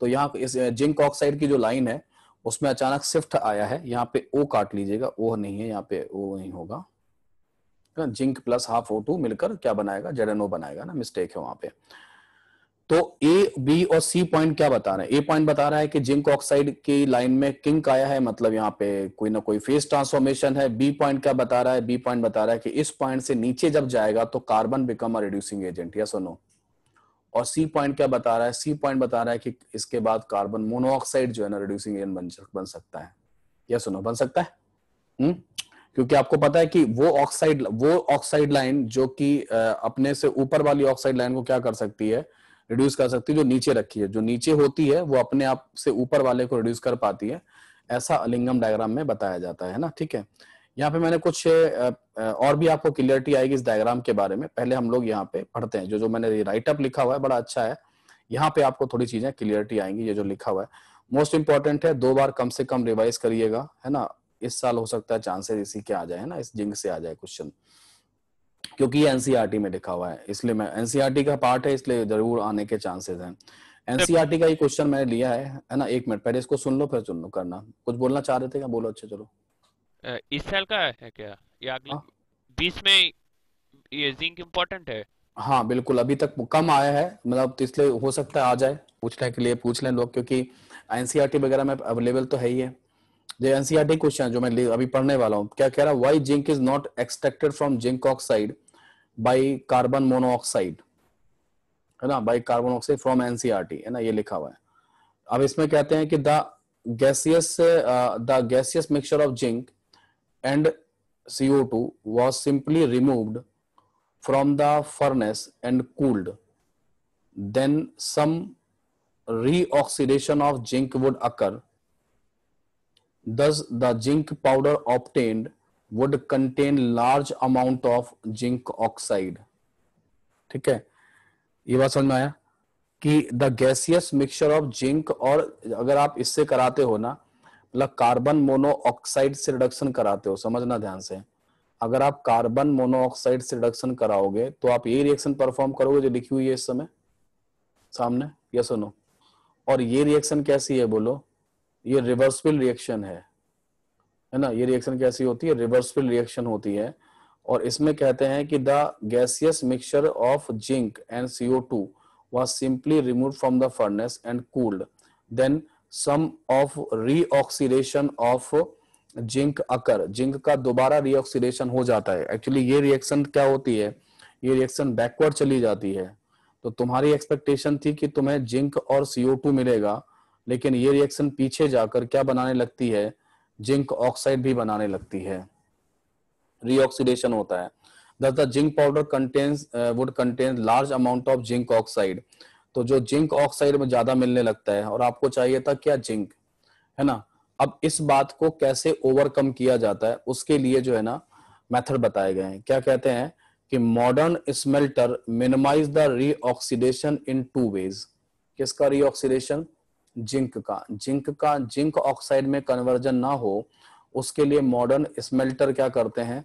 तो यहाँ इस जिंक ऑक्साइड की जो लाइन है उसमें अचानक शिफ्ट आया है यहाँ पे ओ काट लीजिएगा ओ नहीं है यहाँ पे ओ नहीं होगा zinc plus half O two मिलकर क्या बनाएगा जेड एन ओ बनाएगा ना मिस्टेक है वहां पे तो ए बी और सी पॉइंट क्या बता रहे हैं ए पॉइंट बता रहा है कि जिंक ऑक्साइड की लाइन में किंक आया है मतलब यहाँ पे कोई ना कोई फेस ट्रांसफॉर्मेशन है बी पॉइंट क्या बता रहा है बी पॉइंट बता रहा है कि इस पॉइंट से नीचे जब जाएगा तो carbon become a reducing agent या सुनो और सी पॉइंट क्या बता रहा है सी पॉइंट बता रहा है कि इसके बाद कार्बन मोनोऑक्साइड जो है ना रिड्यूसिंग एजेंट बन सकता है या सुनो बन सकता है हुँ? क्योंकि आपको पता है कि वो ऑक्साइड वो ऑक्साइड लाइन जो कि अपने से ऊपर वाली ऑक्साइड लाइन को क्या कर सकती है रिड्यूस कर सकती है जो नीचे रखी है जो नीचे होती है वो अपने आप से ऊपर वाले को रिड्यूस कर पाती है ऐसा अलिंगम डायग्राम में बताया जाता है ना ठीक है यहाँ पे मैंने कुछ और भी आपको क्लियरिटी आएगी इस डायग्राम के बारे में पहले हम लोग यहाँ पे पढ़ते हैं जो जो मैंने राइटअप लिखा हुआ है बड़ा अच्छा है यहाँ पे आपको थोड़ी चीजें क्लियरिटी आएंगी ये जो लिखा हुआ है मोस्ट इंपॉर्टेंट है दो बार कम से कम रिवाइज करिएगा है ना इस साल हो सकता है चांसेस इसी के आ जाए ना इस जिंग से आ जाए क्वेश्चन क्योंकि ये एनसीआरटी e में लिखा हुआ है इसलिए मैं एनसीआरटी e का पार्ट है इसलिए जरूर आने के चांसेस हैं एनसीआरटी e का ये क्वेश्चन मैंने लिया है है ना एक मिनट पहले इसको सुन लो फिर सुन करना कुछ बोलना चाह रहे थे क्या बोलो अच्छा चलो इस साल का है क्या या अगले हाँ। बीस में ये जिंक इम्पोर्टेंट है हाँ बिल्कुल अभी तक कम आया है मतलब इसलिए हो सकता है आ जाए पूछने के लिए पूछ लें लोग क्योंकि एनसीआरटी वगैरह में अवेलेबल तो है ही है जो एनसीआरटी क्वेश्चन है जो मैं अभी पढ़ने वाला हूँ क्या कह रहा है why zinc is not extracted from zinc oxide by carbon monoxide है ना by carbon oxide from NCR है ना ये लिखा हुआ है अब इसमें कहते हैं कि the gaseous the gaseous mixture of zinc and CO two was simply removed from the furnace and cooled then some reoxidation of zinc would occur दस the zinc powder obtained would contain large amount of zinc oxide. ठीक है ये बात समझ में आया कि the gaseous mixture of zinc और अगर आप इससे कराते हो ना मतलब कार्बन मोनोऑक्साइड से रिडक्शन कराते हो समझना ध्यान से अगर आप कार्बन मोनोऑक्साइड से रिडक्शन कराओगे तो आप ये रिएक्शन परफॉर्म करोगे जो लिखी हुई है इस समय सामने यस सुनो और ये रिएक्शन कैसी है बोलो ये रिवर्सिबल रिएक्शन है है ना ये रिएक्शन कैसी होती है रिवर्सिबल रिएक्शन होती है और इसमें कहते हैं कि the gaseous mixture of zinc and CO two was simply remove from the furnace and cooled then some of reoxidation of zinc occur zinc का दोबारा रीऑक्सीडेशन हो जाता है एक्चुअली ये रिएक्शन क्या होती है ये रिएक्शन बैकवर्ड चली जाती है तो तुम्हारी एक्सपेक्टेशन थी कि तुम्हें जिंक और सीओ टू मिलेगा लेकिन ये रिएक्शन पीछे जाकर क्या बनाने लगती है जिंक ऑक्साइड भी बनाने लगती है रीऑक्सीडेशन होता है the zinc powder contains would contain large amount of zinc oxide तो जो जिंक ऑक्साइड में ज्यादा मिलने लगता है और आपको चाहिए था क्या जिंक है ना अब इस बात को कैसे ओवरकम किया जाता है उसके लिए जो है ना मेथड बताए गए हैं क्या कहते हैं कि modern smelter minimise the reoxidation in two ways किसका रीऑक्सीडेशन जिंक का जिंक का जिंक ऑक्साइड में कन्वर्जन ना हो उसके लिए मॉडर्न स्मेल्टर क्या करते हैं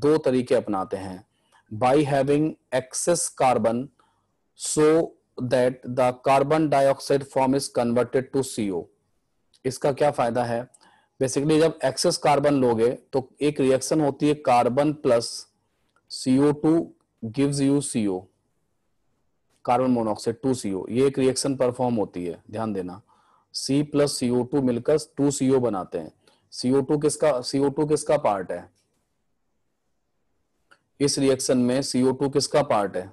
दो तरीके अपनाते हैं by having excess carbon so that the carbon dioxide form is converted to CO इसका क्या फायदा है बेसिकली जब एक्सेस कार्बन लोगे तो एक रिएक्शन होती है carbon plus CO two gives you CO carbon monoxide two CO ये एक रिएक्शन परफॉर्म होती है ध्यान देना सी प्लस सीओ टू मिलकर टू सीओ बनाते हैं सीओ टू किसका सीओ टू किसका पार्ट है इस रिएक्शन में सीओ टू किसका पार्ट है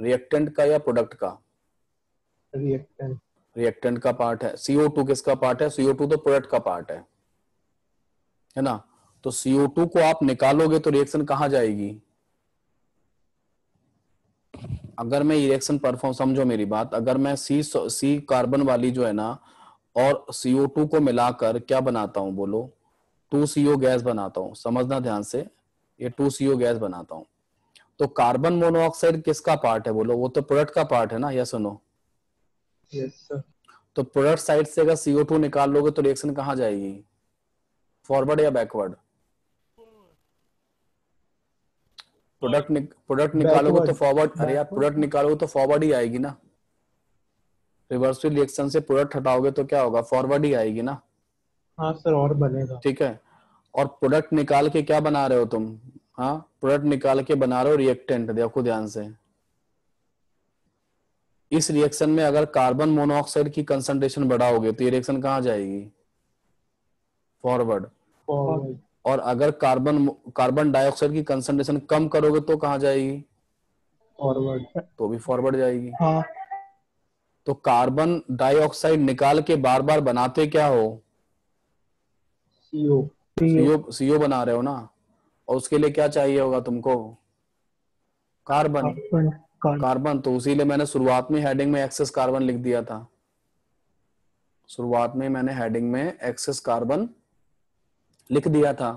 रिएक्टेंट का या प्रोडक्ट का रिएक्टेंट रिएक्टेंट का पार्ट है सीओ टू किसका पार्ट है सीओ टू तो प्रोडक्ट का पार्ट है है ना तो सीओ टू को आप निकालोगे तो रिएक्शन कहा जाएगी अगर मैं इरेक्शन परफॉर्म समझो मेरी बात अगर मैं सी सी कार्बन वाली जो है ना और सीओ टू को मिलाकर क्या बनाता हूँ बोलो टू सीओ गैस बनाता हूँ समझना ध्यान से ये टू सीओ गैस बनाता हूँ तो कार्बन मोनोऑक्साइड किसका पार्ट है बोलो वो तो प्रोडक्ट का पार्ट है ना या सुनो yes, तो प्रोडक्ट साइड से अगर सीओ टू निकाल लोगे तो रिएक्शन कहाँ जाएगी फॉरवर्ड या बैकवर्ड प्रोडक्ट प्रोडक्ट निकालोगे तो फॉरवर्ड अरे यार प्रोडक्ट निकालोगे तो फॉरवर्ड ही आएगी ना रिवर्स रिएक्शन से प्रोडक्ट हटाओगे तो क्या होगा फॉरवर्ड ही आएगी ना हाँ सर और बनेगा ठीक है और प्रोडक्ट निकाल के क्या बना रहे हो तुम हाँ प्रोडक्ट निकाल के बना रहे हो रिएक्टेंट देखो ध्यान से इस रिएक्शन में अगर कार्बन मोनोऑक्साइड की कंसंट्रेशन बढ़ाओगे तो ये रिएक्शन कहा जाएगी फॉरवर्ड और अगर कार्बन कार्बन डाइऑक्साइड की कंसंट्रेशन कम करोगे तो कहाँ जाएगी फॉरवर्ड तो भी फॉरवर्ड जाएगी हाँ तो कार्बन डाइऑक्साइड निकाल के बार बार बनाते क्या हो सीओ सीओ सीओ बना रहे हो ना और उसके लिए क्या चाहिए होगा तुमको कार्बन कार्बन, कार्बन।, कार्बन तो उसी लिए मैंने शुरुआत में हेडिंग में एक्सेस कार्बन लिख दिया था शुरुआत में मैंने हेडिंग में एक्सेस कार्बन लिख दिया था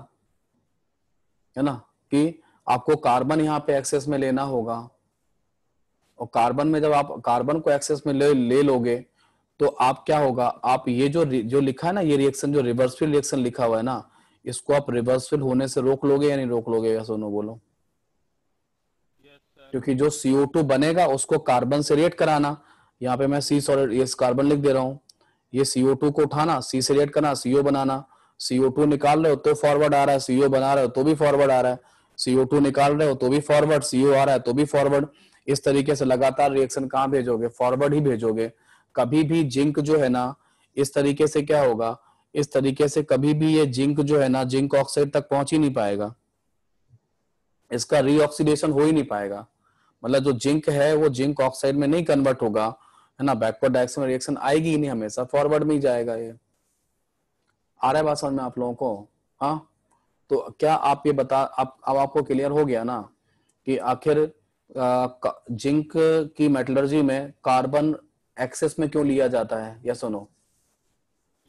है ना कि आपको कार्बन यहाँ पे एक्सेस में लेना होगा और कार्बन में जब आप कार्बन को एक्सेस में ले ले लोगे तो आप क्या होगा आप ये जो जो लिखा है ना ये रिएक्शन जो रिवर्सफिल रिएक्शन लिखा हुआ है ना इसको आप रिवर्सफिल होने से रोक लोगे या नहीं रोक लोगे या सोनो बोलो क्योंकि जो CO2 बनेगा उसको कार्बन से रिएक्ट कराना यहाँ पे मैं सी सॉलिड ये कार्बन लिख दे रहा हूँ ये CO2 को उठाना सी से रिएक्ट करना CO बनाना सीओ टू निकाल रहे हो तो फॉरवर्ड आ रहा है सीओ बना रहे हो तो भी फॉरवर्ड आ रहा है सीओ टू निकाल रहे हो तो भी फॉरवर्ड सीओ आ रहा है तो भी फॉरवर्ड इस तरीके से लगातार रिएक्शन कहाँ भेजोगे फॉरवर्ड ही भेजोगे कभी भी जिंक जो है ना इस तरीके से क्या होगा इस तरीके से कभी भी ये जिंक जो है ना जिंक ऑक्साइड तक पहुंच ही नहीं पाएगा इसका रीऑक्सीडेशन हो ही नहीं पाएगा मतलब जो जिंक है वो जिंक ऑक्साइड में नहीं कन्वर्ट होगा है ना बैकवर्ड डायरेक्शन में रिएक्शन आएगी ही नहीं हमेशा फॉरवर्ड में ही जाएगा ये आ रहा है बात समझ में आप लोगों को हाँ तो क्या आप ये बता आप अब आपको क्लियर हो गया ना कि आखिर जिंक की मेटलर्जी में कार्बन एक्सेस में क्यों लिया जाता है या सुनो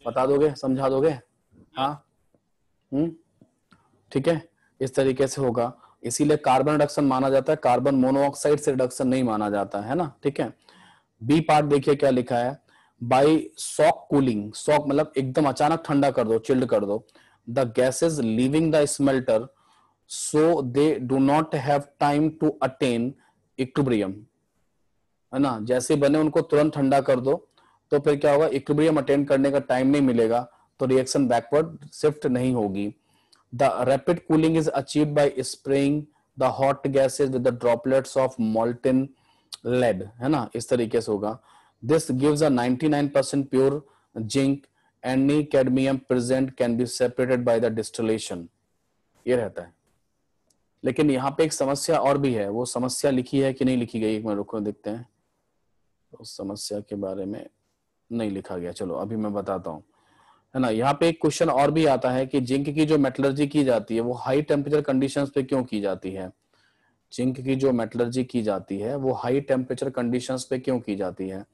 बता दोगे समझा दोगे हाँ हम्म ठीक है इस तरीके से होगा इसीलिए कार्बन रिडक्शन माना जाता है कार्बन मोनोऑक्साइड से रिडक्शन नहीं माना जाता है ना ठीक है बी पार्ट देखिए क्या लिखा है बाई सॉक कूलिंग सॉक मतलब एकदम अचानक ठंडा कर दो चिल्ड कर दो the gases leaving the smelter so they do not have time to attain equilibrium है ना जैसे बने उनको तुरंत ठंडा कर दो तो फिर क्या होगा इक्विब्रियम अटेंड करने का टाइम नहीं मिलेगा तो रिएक्शन बैकवर्ड शिफ्ट नहीं होगी the rapid cooling is achieve by spraying the hot gases with the droplets of molten lead है ना इस तरीके से होगा This gives a 99% pure zinc any cadmium present can be separated by the distillation ये रहता है लेकिन यहाँ पे एक समस्या और भी है वो समस्या लिखी है कि नहीं लिखी गई ek मिनट रुको dekhte हैं us समस्या के बारे में नहीं लिखा गया चलो अभी मैं बताता हूँ है ना यहाँ पे एक क्वेश्चन और भी आता है कि जिंक की जो मेटलर्जी की जाती है वो हाई टेम्परेचर कंडीशन पे क्यों की जाती है जिंक की जो मेटलर्जी की जाती है वो हाई टेम्परेचर कंडीशन पे क्यों की जाती है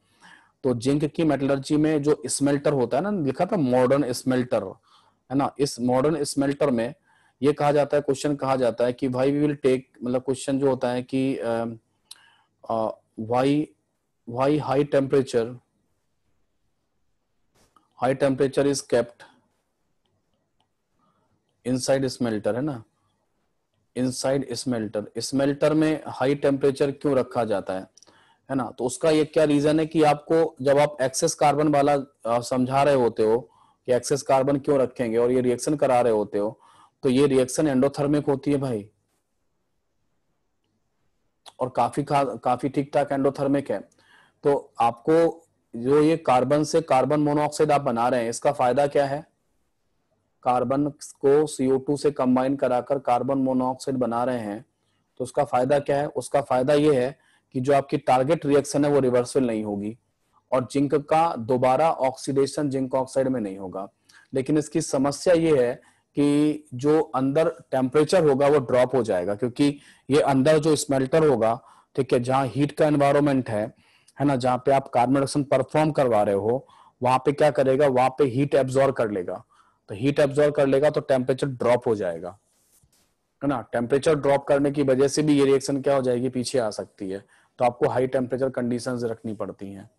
तो जिंक की मेटलर्जी में जो स्मेल्टर होता है ना लिखा था मॉडर्न स्मेल्टर है ना इस मॉडर्न स्मेल्टर में ये कहा जाता है क्वेश्चन कहा जाता है कि भाई वी विल टेक मतलब क्वेश्चन जो होता है कि why why high temperature high temperature is kept inside smelter है ना इनसाइड स्मेल्टर स्मेल्टर में हाई टेम्परेचर क्यों रखा जाता है है ना तो उसका ये क्या रीजन है कि आपको जब आप एक्सेस कार्बन वाला समझा रहे होते हो कि एक्सेस कार्बन क्यों रखेंगे और ये रिएक्शन करा रहे होते हो तो ये रिएक्शन एंडोथर्मिक होती है भाई और काफी का, काफी ठीक ठाक एंडोथर्मिक है तो आपको जो ये कार्बन से कार्बन मोनोऑक्साइड आप बना रहे हैं इसका फायदा क्या है कार्बन को CO2 से कंबाइन कराकर कार्बन मोनोऑक्साइड बना रहे हैं तो उसका फायदा क्या है उसका फायदा ये है कि जो आपकी टारगेट रिएक्शन है वो रिवर्सल नहीं होगी और जिंक का दोबारा ऑक्सीडेशन जिंक ऑक्साइड में नहीं होगा लेकिन इसकी समस्या ये है कि जो अंदर टेम्परेचर होगा वो ड्रॉप हो जाएगा क्योंकि ये अंदर जो स्मेल्टर होगा ठीक है जहां हीट का एनवायरमेंट है है ना जहाँ पे आप कार्बन डाइऑक्साइड परफॉर्म करवा रहे हो वहां पे क्या करेगा वहां पे हीट एब्जॉर्व कर लेगा तो हीट एब्जॉर्व कर लेगा तो टेम्परेचर ड्रॉप हो जाएगा है ना टेम्परेचर ड्रॉप करने की वजह से भी ये रिएक्शन क्या हो जाएगी पीछे आ सकती है तो आपको हाई टेम्परेचर कंडीशन रखनी पड़ती हैं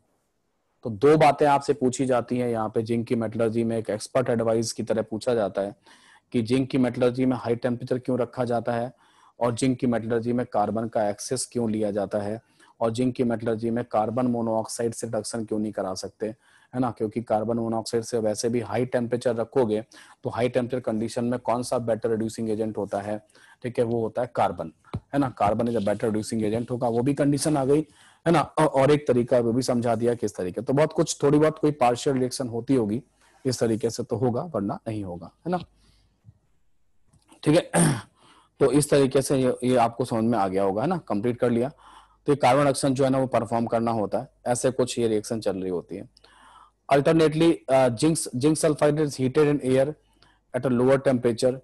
तो दो बातें आपसे पूछी जाती हैं यहाँ पे जिंक की मेटलर्जी में एक एक्सपर्ट एडवाइस की तरह पूछा जाता है कि जिंक की मेटलर्जी में हाई टेम्परेचर क्यों रखा जाता है और जिंक की मेटलर्जी में कार्बन का एक्सेस क्यों लिया जाता है और जिंक की मेटलर्जी में कार्बन मोनोऑक्साइड से रिडक्शन क्यों नहीं करा सकते है ना क्योंकि कार्बन मोनोऑक्साइड से वैसे भी हाई टेम्परेचर रखोगे तो हाई टेम्परेचर कंडीशन में कौन सा बेटर रिड्यूसिंग एजेंट होता है ठीक है वो होता है कार्बन है ना carbon is a better reducing agent होगा वो भी कंडीशन आ गई है ना और एक तरीका वो भी समझा दिया किस तरीके तो बहुत कुछ थोड़ी बहुत कोई पार्शियल रिएक्शन होती होगी इस तरीके से तो होगा वरना नहीं होगा है ना ठीक है तो इस तरीके से ये, ये आपको समझ में आ गया होगा है ना कंप्लीट कर लिया तो ये कार्बन रिडक्शन जो है ना वो परफॉर्म करना होता है ऐसे कुछ ये रिएक्शन चल रही होती है Alternately, uh, zinc, zinc sulfide is heated in air at a lower temperature,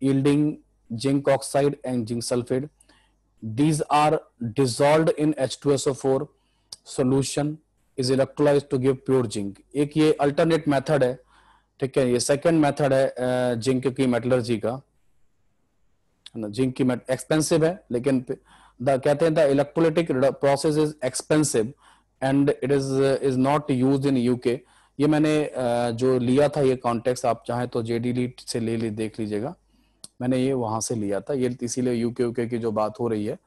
yielding zinc oxide and zinc sulfide. These are dissolved in H2SO4 solution is electrolyzed to give pure zinc. ek ye alternate method hai theek hai ye second method hai uh, zinc की metallurgy का ना zinc की expensive hai lekin the kehte hain the electrolytic process is expensive and it is is not use in UK ये मैंने uh, जो लिया था ये कॉन्टेक्ट आप चाहे तो जेडी से ले ली देख लीजिएगा मैंने ये वहां से लिया था ये इसीलिए यूके यूके की जो बात हो रही है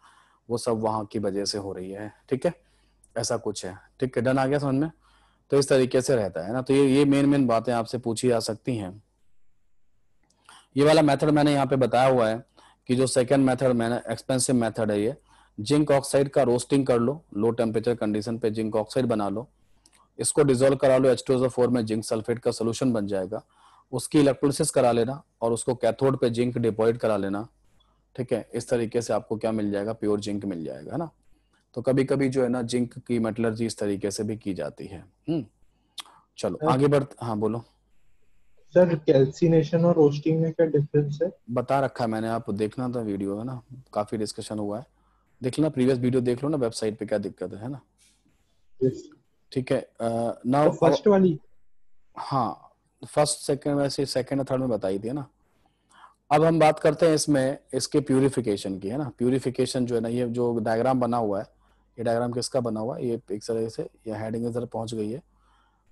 वो सब वहां की वजह से हो रही है ठीक है ऐसा कुछ है ठीक है डन आ गया समझ में तो इस तरीके से रहता है ना तो ये ये मेन मेन बातें आपसे पूछी जा सकती हैं ये वाला मेथड मैंने यहाँ पे बताया हुआ है कि जो सेकंड मेथड मैंने एक्सपेंसिव मेथड है ये जिंक ऑक्साइड का रोस्टिंग कर लो लो टेम्परेचर कंडीशन पे जिंक ऑक्साइड बना लो इसको डिजोल्व करा लो एच फोर में जिंक सल्फेट का सोल्यूशन बन जाएगा उसकी इलेक्ट्रोलिसिस करा लेना और उसको कैथोड पे जिंक डिपॉइड करा लेना ठीक है इस तरीके से आपको क्या मिल जाएगा प्योर जिंक मिल जाएगा है ना तो कभी कभी जो है ना जिंक की मेटलर्जी इस तरीके से भी की जाती है हम्म। चलो आगे बढ़ हाँ बोलो सर कैल्सिनेशन और रोस्टिंग में क्या डिफरेंस है बता रखा है मैंने आप देखना था वीडियो है ना काफी डिस्कशन हुआ है देख लो ना प्रीवियस वीडियो देख लो ना वेबसाइट पे क्या दिक्कत है ना ठीक है नाउ फर्स्ट तो वाली हाँ फर्स्ट सेकंड वैसे सेकंड थर्ड में बताई थी ना अब हम बात करते हैं इसमें इसके प्यूरिफिकेशन की है ना प्यूरिफिकेशन जो है ना ये जो डायग्राम बना हुआ है ये डायग्राम किसका बना हुआ है ये एक तरह से ये हेडिंग इधर पहुंच गई है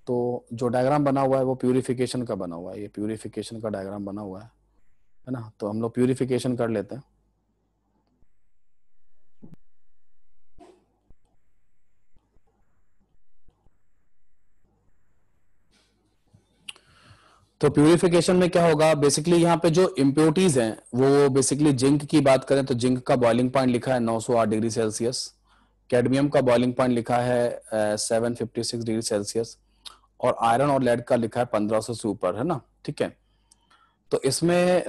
तो जो डायग्राम बना हुआ है वो प्यूरिफिकेशन का बना हुआ है ये प्यूरिफिकेशन का डायग्राम बना हुआ है है ना तो हम लोग प्यूरिफिकेशन कर लेते हैं तो प्यूरिफिकेशन में क्या होगा बेसिकली यहाँ पे जो इम्प्योरिटीज हैं वो बेसिकली जिंक की बात करें तो जिंक का बॉइलिंग पॉइंट लिखा है 908 डिग्री सेल्सियस कैडमियम का बॉइलिंग पॉइंट लिखा है seven fifty six degree Celsius और आयरन और लेड का लिखा है पंद्रह से ऊपर है ना ठीक है तो इसमें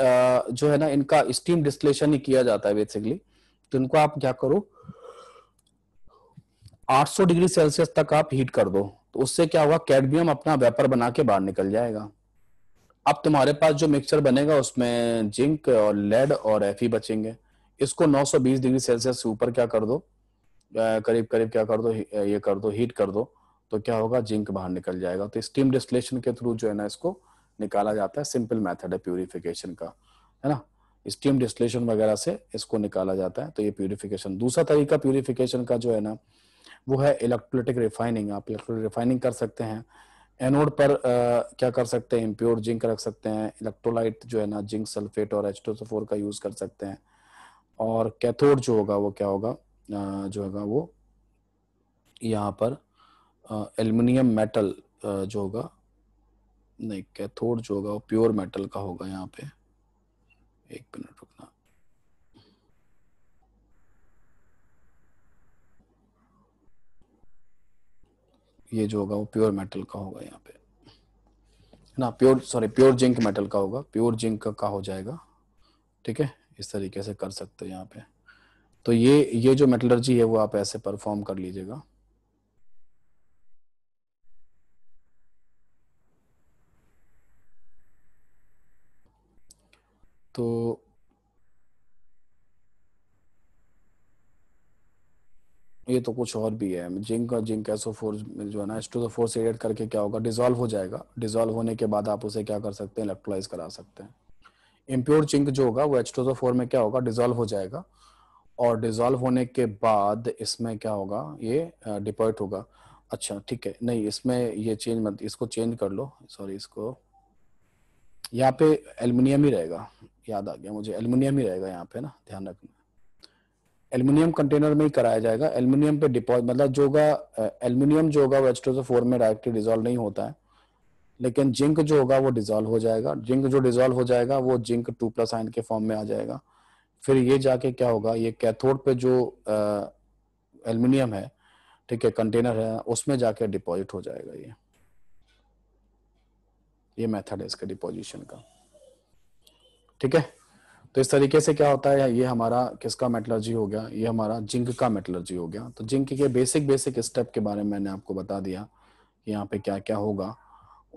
जो है ना इनका स्टीम डिस्टिलेशन ही किया जाता है बेसिकली तो इनको आप क्या करो 800 डिग्री सेल्सियस तक आप हीट कर दो तो उससे क्या होगा कैडमियम अपना वेपर बना के बाहर निकल जाएगा अब तुम्हारे पास जो मिक्सचर बनेगा उसमें जिंक और लेड और एफ बचेंगे इसको 920 डिग्री सेल्सियस से ऊपर क्या कर दो करीब करीब क्या कर दो ये कर दो हीट कर दो तो क्या होगा जिंक बाहर निकल जाएगा तो स्टीम डिस्टिलेशन के थ्रू जो है ना इसको निकाला जाता है सिंपल मेथड है प्योरिफिकेशन का है ना स्टीम डिस्टिलेशन वगैरह से इसको निकाला जाता है तो ये प्योरिफिकेशन दूसरा तरीका प्योरिफिकेशन का जो है ना वो है इलेक्ट्रोलिटिक रिफाइनिंग आप इलेक्ट्रोलिक रिफाइनिंग कर सकते हैं एनोड पर आ, क्या कर सकते हैं इम्प्योर जिंक रख सकते हैं इलेक्ट्रोलाइट जो है ना जिंक सल्फेट और एच का यूज कर सकते हैं और कैथोड जो होगा वो क्या होगा आ, जो होगा वो यहाँ पर एल्युमिनियम मेटल जो होगा नहीं कैथोड जो होगा वो प्योर मेटल का होगा यहाँ पे एक मिनट रुकना ये जो होगा वो प्योर मेटल का होगा यहाँ पे ना pure sorry pure zinc metal का होगा प्योर जिंक का हो जाएगा ठीक है इस तरीके से कर सकते हो यहाँ पे तो ये ये जो मेटलर्जी है वो आप ऐसे परफॉर्म कर लीजिएगा तो ये तो कुछ और भी है जिंक और जिंक फोर जो है ना एस टू तो फोर से एड करके क्या होगा डिजोल्व हो जाएगा डिजोल्व होने के बाद आप उसे क्या कर सकते हैं इलेक्ट्रोलाइज करा सकते हैं इम्प्योर जिंक जो होगा वो एच टू फोर में क्या होगा डिजोल्व हो जाएगा और डिजोल्व होने के बाद इसमें क्या होगा ये डिपोर्ट होगा अच्छा ठीक है नहीं इसमें ये चेंज मत इसको चेंज कर लो सॉरी इसको यहाँ पे एल्युमिनियम ही रहेगा याद आ गया मुझे एल्युमिनियम ही रहेगा यहाँ पे ना ध्यान रखना एल्यूमिनियम कंटेनर में ही कराया जाएगा एल्यूमिनियम पे डिपॉज मतलब जो होगा एल्यूमिनियम जो होगा वो एच फोर में डायरेक्टली डिजोल्व नहीं होता है लेकिन जिंक जो होगा वो डिजोल्व हो जाएगा जिंक जो डिजोल्व हो जाएगा वो जिंक टू प्लस आइन के फॉर्म में आ जाएगा फिर ये जाके क्या होगा ये कैथोड पे जो एल्यूमिनियम है ठीक है कंटेनर है उसमें जाके डिपॉजिट हो जाएगा ये ये मेथड है इसका डिपोजिशन का ठीक है तो इस तरीके से क्या होता है ये हमारा किसका मेटलर्जी हो गया ये हमारा जिंक का मेटलर्जी हो गया तो जिंक के बेसिक बेसिक स्टेप के बारे में मैंने आपको बता दिया कि यहाँ पे क्या क्या होगा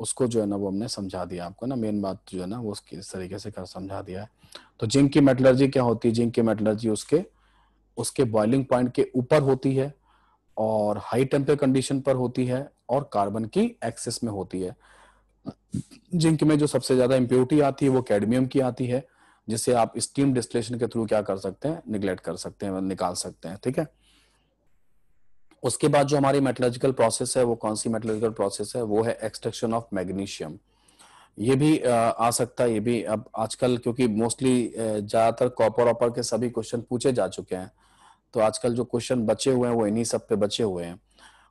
उसको जो है ना वो हमने समझा दिया आपको ना मेन बात जो है ना वो इस तरीके से कर समझा दिया है तो जिंक की मेटलर्जी क्या होती है जिंक की मेटलर्जी उसके उसके बॉइलिंग पॉइंट के ऊपर होती है और हाई टेम्परेचर कंडीशन पर होती है और कार्बन की एक्सेस में होती है जिंक में जो सबसे ज्यादा इम्प्योरिटी आती है वो कैडमियम की आती है जिसे आप स्टीम डिस्टिलेशन के थ्रू क्या कर सकते हैं निगलेक्ट कर सकते हैं निकाल सकते हैं ठीक है उसके बाद जो हमारी मेटोलॉजिकल प्रोसेस है वो कौन सी मेटोलॉजिकल प्रोसेस है वो है एक्सट्रैक्शन ऑफ मैग्नीशियम ये भी आ सकता है ये भी अब आजकल क्योंकि मोस्टली ज्यादातर कॉपर ऑपर के सभी क्वेश्चन पूछे जा चुके हैं तो आजकल जो क्वेश्चन बचे हुए हैं वो इन्हीं सब पे बचे हुए हैं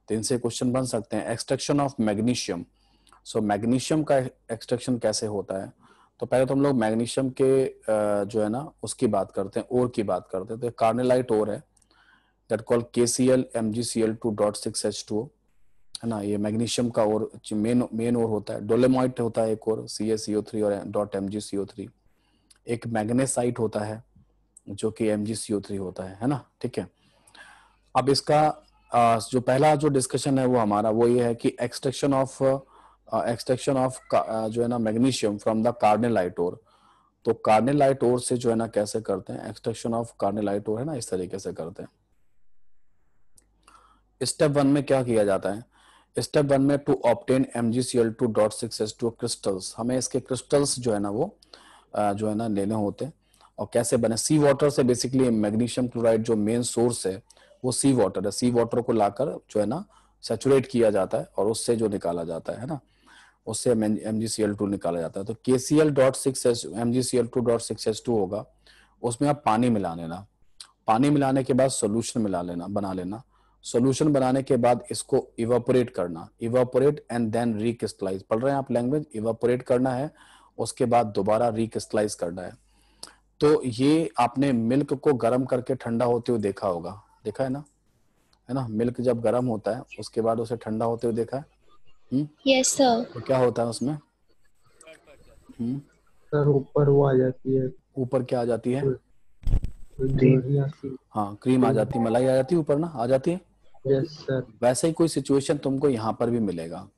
तो इनसे क्वेश्चन बन सकते हैं extraction of magnesium so magnesium का एक्सट्रक्शन कैसे होता है तो पहले तो हम लोग मैग्नीशियम के जो है ना उसकी बात करते हैं ओर की बात करते हैं तो कार्नेलाइट ओर है that call K C L M G C L two dot six H two है ना ये मैग्नीशियम का और मेन मेन और होता है डोलेमोइट होता है एक और C S C O three और dot M G C O three एक मैग्नेसाइट होता है जो कि M G C O three होता है है ना ठीक है अब इसका जो पहला जो डिस्कशन है वो हमारा वो ये है कि extraction of uh, of uh, जो है ना magnesium from the carnallite ore तो कार्नेलाइट ओर से जो है ना कैसे करते हैं एक्सट्रैक्शन ऑफ कार्नेलाइट ओर है ना इस तरीके से करते हैं स्टेप वन में क्या किया जाता है स्टेप वन में to obtain M G C L two dot six S two crystals हमें इसके क्रिस्टल्स जो है ना वो uh, जो है ना लेने होते हैं और कैसे बने सी वाटर से बेसिकली मैग्नीशियम क्लोराइड जो मेन सोर्स है वो सी वाटर है सी वाटर को लाकर जो है ना सेचुरेट किया जाता है और उससे जो निकाला जाता है ना उससे एम जी निकाला जाता है तो K C L dot six S M G C L two dot six S two होगा उसमें आप पानी मिला लेना पानी मिलाने के बाद सोल्यूशन मिला लेना बना लेना सोल्यूशन बनाने के बाद इसको इवापोरेट करना इवापोरेट एंड देन रिक्रिस्टलाइज पढ़ रहे हैं आप लैंग्वेज इवापोरेट करना है उसके बाद दोबारा रिक्रिस्टलाइज करना है तो ये आपने मिल्क को गर्म करके ठंडा होते हुए देखा होगा देखा है ना है ना मिल्क जब गर्म होता है उसके बाद उसे ठंडा होते हुए देखा है यस हम्म? सर तो क्या होता है उसमें हम्म? सर ऊपर वो आ जाती है ऊपर क्या आ जाती है हाँ क्रीम आ जाती है मलाई आ जाती है ऊपर ना आ जाती है यस सर वैसे ही कोई सिचुएशन तुमको यहाँ पर भी मिलेगा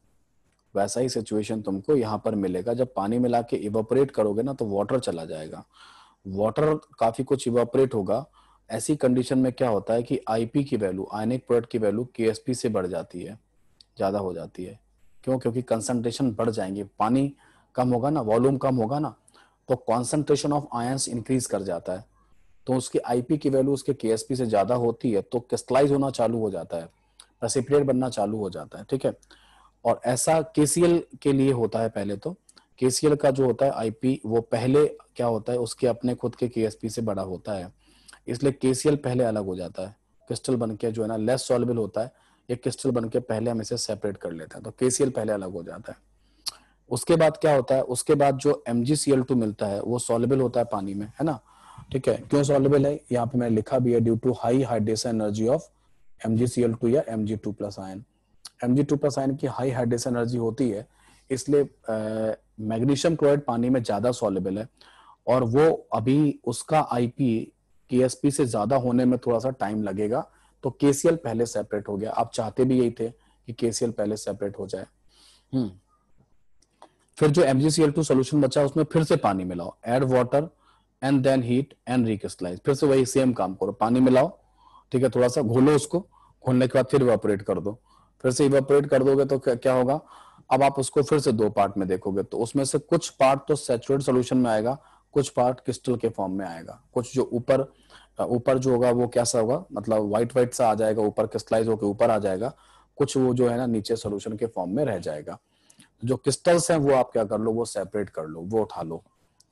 वैसा ही सिचुएशन तुमको यहाँ पर मिलेगा जब पानी मिला के इवोपरेट करोगे ना तो वाटर चला जाएगा वाटर काफी कुछ इवोपरेट होगा ऐसी कंडीशन में क्या होता है कि आईपी की वैल्यू आयनिक प्रोडक्ट की वैल्यू केएसपी से बढ़ जाती है ज्यादा हो जाती है क्यों क्योंकि कंसंट्रेशन बढ़ जाएंगे पानी कम होगा ना वॉल्यूम कम होगा ना तो कॉन्सेंट्रेशन ऑफ आयंस इंक्रीज कर जाता है तो उसकी आईपी की वैल्यू उसके केएसपी से ज्यादा होती है तो क्रिस्टलाइज होना चालू हो जाता है प्रेसिपिटेट बनना चालू हो जाता है ठीक है और ऐसा केसीएल के लिए होता है पहले तो केसीएल का जो होता है आईपी वो पहले क्या होता है उसके अपने खुद के केएसपी से बड़ा होता है इसलिए केसीएल पहले अलग हो जाता है क्रिस्टल बन के जो है ना लेस सॉल्वेबल होता है एक क्रिस्टल बन के पहले हम इसे सेपरेट कर लेते हैं तो केसीएल पहले अलग हो जाता है उसके बाद क्या होता है उसके बाद जो एम मिलता है वो सोलेबल होता है पानी में है ना ठीक है क्यों सोलेबल है यहाँ पे मैंने लिखा भी है due to high hydration energy of MgCl2 या Mg2 plus ion Mg2 plus ion की हाई हाइड्रेशन एनर्जी होती है इसलिए मैग्नीशियम क्लोराइड पानी में ज्यादा सोलेबल है और वो अभी उसका आईपी केएसपी से ज्यादा होने में थोड़ा सा टाइम लगेगा तो केसीएल पहले सेपरेट हो गया आप चाहते भी यही थे कि केसीएल पहले सेपरेट हो जाए हम्म फिर जो एमजीसीएल टू सोल्यूशन बचा उसमें फिर से पानी मिलाओ add water and then heat and recrystallize फिर से वही सेम काम करो पानी मिलाओ ठीक है थोड़ा सा घोलो उसको घोलने के बाद फिर इवेपोरेट कर दो फिर से इवेपोरेट कर दोगे तो क्या, क्या होगा अब आप उसको फिर से दो पार्ट में देखोगे तो उसमें से कुछ पार्ट तो सेचुरेट सोल्यूशन में आएगा कुछ पार्ट क्रिस्टल के फॉर्म में आएगा कुछ जो ऊपर ऊपर जो होगा वो कैसा होगा मतलब व्हाइट व्हाइट सा आ जाएगा ऊपर क्रिस्टलाइज होकर ऊपर आ जाएगा कुछ वो जो है ना नीचे सोल्यूशन के फॉर्म में रह जाएगा जो क्रिस्टल्स हैं वो आप क्या कर लो वो सेपरेट कर लो वो उठा लो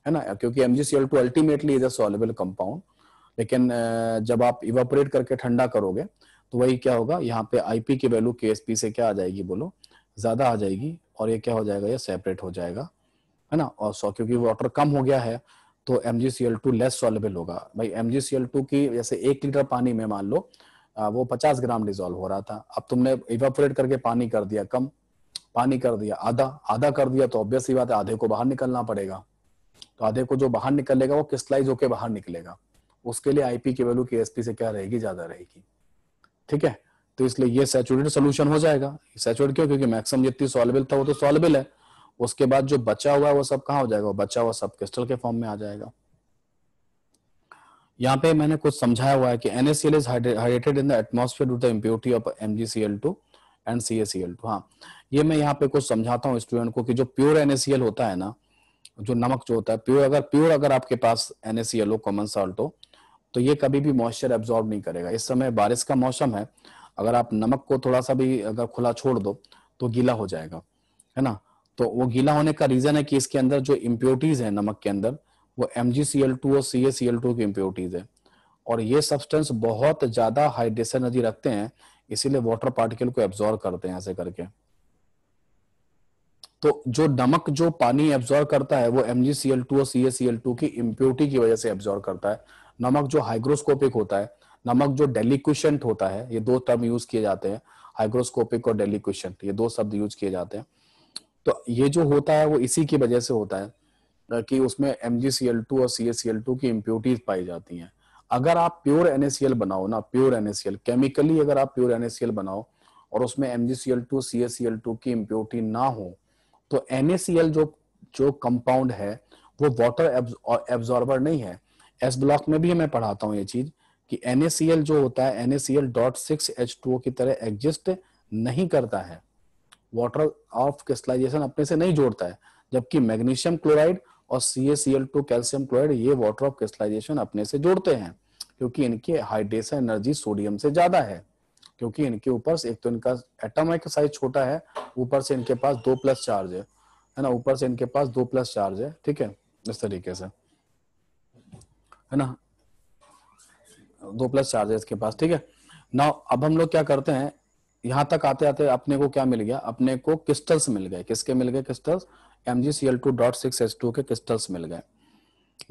है ना क्योंकि MGCL two ultimately is a soluble compound लेकिन जब आप इवापोरेट करके ठंडा करोगे तो वही क्या होगा यहाँ पे आईपी की वैल्यू के से क्या आ जाएगी बोलो ज्यादा आ जाएगी और ये क्या हो जाएगा ये सेपरेट हो जाएगा है ना और क्योंकि वाटर कम हो गया है तो MgCl2 लेस सॉलेबल होगा भाई MgCl2 की जैसे एक लीटर पानी में मान लो वो 50 ग्राम डिजोल्व हो रहा था अब तुमने इवेपोरेट करके पानी कर दिया कम पानी कर दिया आधा आधा कर दिया तो ऑब्वियस ही बात है आधे को बाहर निकलना पड़ेगा तो आधे को जो बाहर निकलेगा वो क्रिस्टलाइज होकर बाहर निकलेगा उसके लिए आईपी की वैल्यू के से क्या रहेगी ज्यादा रहेगी ठीक है तो इसलिए ये सैचुरेटेड सोल्यूशन हो जाएगा सैचुरेट क्यों क्योंकि मैक्सिमम जितनी सॉलेबल था वो तो सॉलेबल है उसके बाद जो बचा हुआ है वो सब कहा हो जाएगा बचा हुआ सब क्रिस्टल के फॉर्म में आ जाएगा यहाँ पे मैंने कुछ समझाया हुआ है कि NaCl is hydrated in the atmosphere due to impurity of MgCl2 and CaCl2 हाँ ये मैं यहाँ पे कुछ समझाता हूँ स्टूडेंट को कि जो प्योर NaCl होता है ना जो नमक जो होता है प्योर अगर प्योर अगर आपके पास NaCl हो कॉमन सॉल्ट हो तो ये कभी भी मॉइस्चर एब्जॉर्ब नहीं करेगा इस समय बारिश का मौसम है अगर आप नमक को थोड़ा सा भी अगर खुला छोड़ दो तो गीला हो जाएगा है ना तो वो गीला होने का रीजन है कि इसके अंदर जो इम्प्योरिटीज है नमक के अंदर वो एम और सी की इम्प्योरिटीज है और ये सब्सटेंस बहुत ज्यादा हाइड्रेशन एनर्जी रखते हैं इसीलिए वाटर पार्टिकल को एब्जॉर्व करते हैं ऐसे करके तो जो नमक जो पानी एब्जॉर्व करता है वो एम और सी की इम्प्योरिटी की वजह से एब्जॉर्व करता है नमक जो हाइग्रोस्कोपिक होता है नमक जो डेलिक्विशेंट होता है ये दो टर्म यूज किए जाते हैं हाइग्रोस्कोपिक और डेलिक्विशेंट ये दो शब्द यूज किए जाते हैं तो ये जो होता है वो इसी की वजह से होता है कि उसमें M G C L two और C S C L two की इम्प्योरिटीज पाई जाती हैं अगर आप प्योर एल बनाओ ना प्योर एल केमिकली अगर आप प्योर एल बनाओ और उसमें एम की इम्प्योरिटी ना हो तो एल जो जो कंपाउंड है वो वाटर एब्जॉर्बर नहीं है एस ब्लॉक में भी मैं पढ़ाता हूँ ये चीज कि एल जो होता है L dot six H two की तरह एग्जिस्ट नहीं करता है वाटर ऑफ क्रिस्टलाइजेशन अपने से नहीं जोड़ता है जबकि मैग्नीशियम क्लोराइड और C A C L two calcium chloride ये वाटर ऑफ क्रिस्टलाइजेशन अपने से जोड़ते हैं क्योंकि इनकी हाइड्रेशन एनर्जी सोडियम से ज्यादा है क्योंकि इनके ऊपर से एक तो इनका एटॉमिक साइज छोटा है ऊपर से इनके पास दो प्लस चार्ज है है ना ऊपर से इनके पास दो प्लस चार्ज है ठीक है इस तरीके से है ना दो प्लस चार्ज है इसके पास ठीक है ना अब हम लोग क्या करते हैं यहां तक आते आते अपने को क्या मिल गया अपने को क्रिस्टल्स मिल गए किसके मिल गए क्रिस्टल्स MgCl2.6H2 के क्रिस्टल्स मिल गए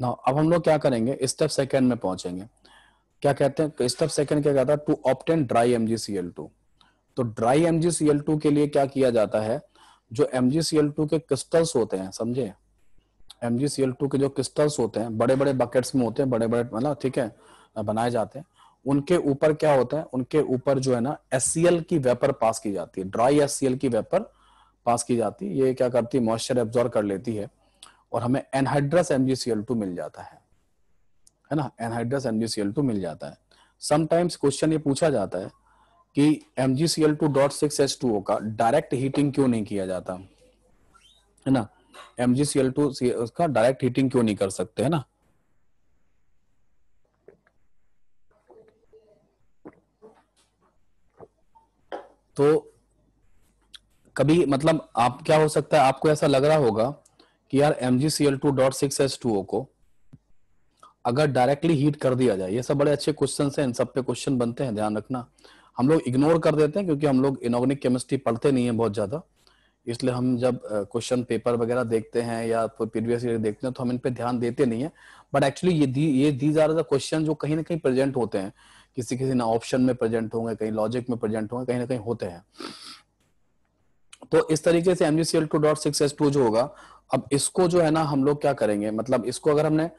ना अब हम लोग क्या करेंगे स्टेप सेकंड में पहुंचेंगे क्या कहते हैं स्टेप सेकंड क्या कहता है टू ऑप्टेन ड्राई MgCl2 तो ड्राई MgCl2 के लिए क्या किया जाता है जो MgCl2 के क्रिस्टल्स होते हैं समझे MgCl2 के जो क्रिस्टल्स होते हैं बड़े बड़े बकेट्स में होते हैं बड़े बड़े मतलब ठीक है बनाए जाते हैं उनके ऊपर क्या होता है उनके ऊपर जो है ना एस की वेपर पास की जाती है ड्राई एस की वेपर पास की जाती है ये क्या करती है मॉइस्चर एब्जॉर्व कर लेती है और हमें एनहाइड्रस एमजीसीएल टू मिल जाता है है ना एनहाइड्रस एमजीसीएल टू मिल जाता है समटाइम्स क्वेश्चन ये पूछा जाता है कि MGCL two dot six H two O का डायरेक्ट हीटिंग क्यों नहीं किया जाता है ना एमजीसीएल टू उसका डायरेक्ट हीटिंग क्यों नहीं कर सकते है ना तो कभी मतलब आप क्या हो सकता है आपको ऐसा लग रहा होगा कि यार M G C L two dot six S two O को अगर डायरेक्टली हीट कर दिया जाए ये सब बड़े अच्छे क्वेश्चन हैं इन सब पे क्वेश्चन बनते हैं ध्यान रखना हम लोग इग्नोर कर देते हैं क्योंकि हम लोग इनऑर्गेनिक केमिस्ट्री पढ़ते नहीं है बहुत ज्यादा इसलिए हम जब क्वेश्चन पेपर वगैरह देखते हैं या प्रीवियस ईयर देखते हैं तो हम इन पे ध्यान देते नहीं है बट एक्चुअली ये दी, ये दीज आर क्वेश्चन जो कहीं ना कहीं प्रेजेंट होते हैं किसी किसी ना ऑप्शन में प्रेजेंट होंगे कहीं लॉजिक में प्रेजेंट होंगे कहीं ना कहीं होते हैं तो इस तरीके से MGCL two dot six S two जो होगा अब इसको जो है ना हम लोग क्या करेंगे मतलब इसको अगर हमने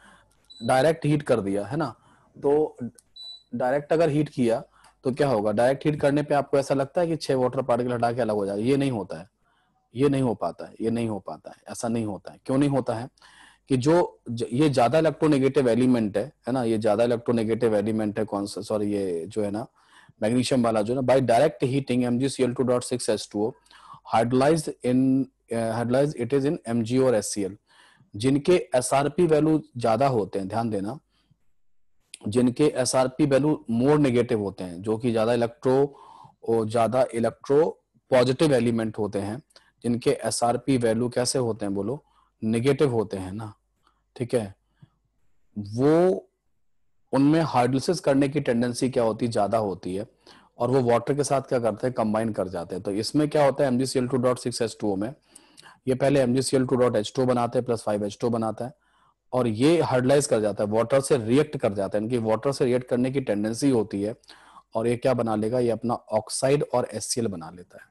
डायरेक्ट हीट कर दिया है ना तो डायरेक्ट अगर हीट किया तो क्या होगा डायरेक्ट हीट करने पे आपको ऐसा लगता है कि छह वाटर पार्टिकल हटा के अलग हो जाएगा ये नहीं होता है ये नहीं हो पाता है ये नहीं हो पाता है ऐसा नहीं होता है क्यों नहीं होता है कि जो ये ज्यादा इलेक्ट्रोनेगेटिव एलिमेंट है है ना ये ज्यादा इलेक्ट्रोनेगेटिव एलिमेंट है कौन सा सॉरी ये जो है ना मैग्नीशियम वाला जो ना by direct heating to hydrolysed in hydrolysed it is in G और एल जिनके पी वैल्यू ज्यादा होते हैं ध्यान देना जिनके S R P value more negative होते हैं जो कि ज्यादा इलेक्ट्रो ज्यादा इलेक्ट्रो पॉजिटिव एलिमेंट होते हैं जिनके एस आर पी वैल्यू कैसे होते हैं बोलो नेगेटिव होते हैं ना ठीक है वो उनमें हाइड्रोलिसिस करने की टेंडेंसी क्या होती है ज्यादा होती है और वो वाटर के साथ क्या करते हैं कंबाइन कर जाते हैं तो इसमें क्या होता है MGCL two dot six H two में ये पहले MGCL two dot H two बनाते हैं प्लस फाइव एच टू बनाता है और ये हार्डलाइज कर जाता है वाटर से रिएक्ट कर जाता है इनकी वाटर से रिएक्ट करने की टेंडेंसी होती है और ये क्या बना लेगा ये अपना ऑक्साइड और एस बना लेता है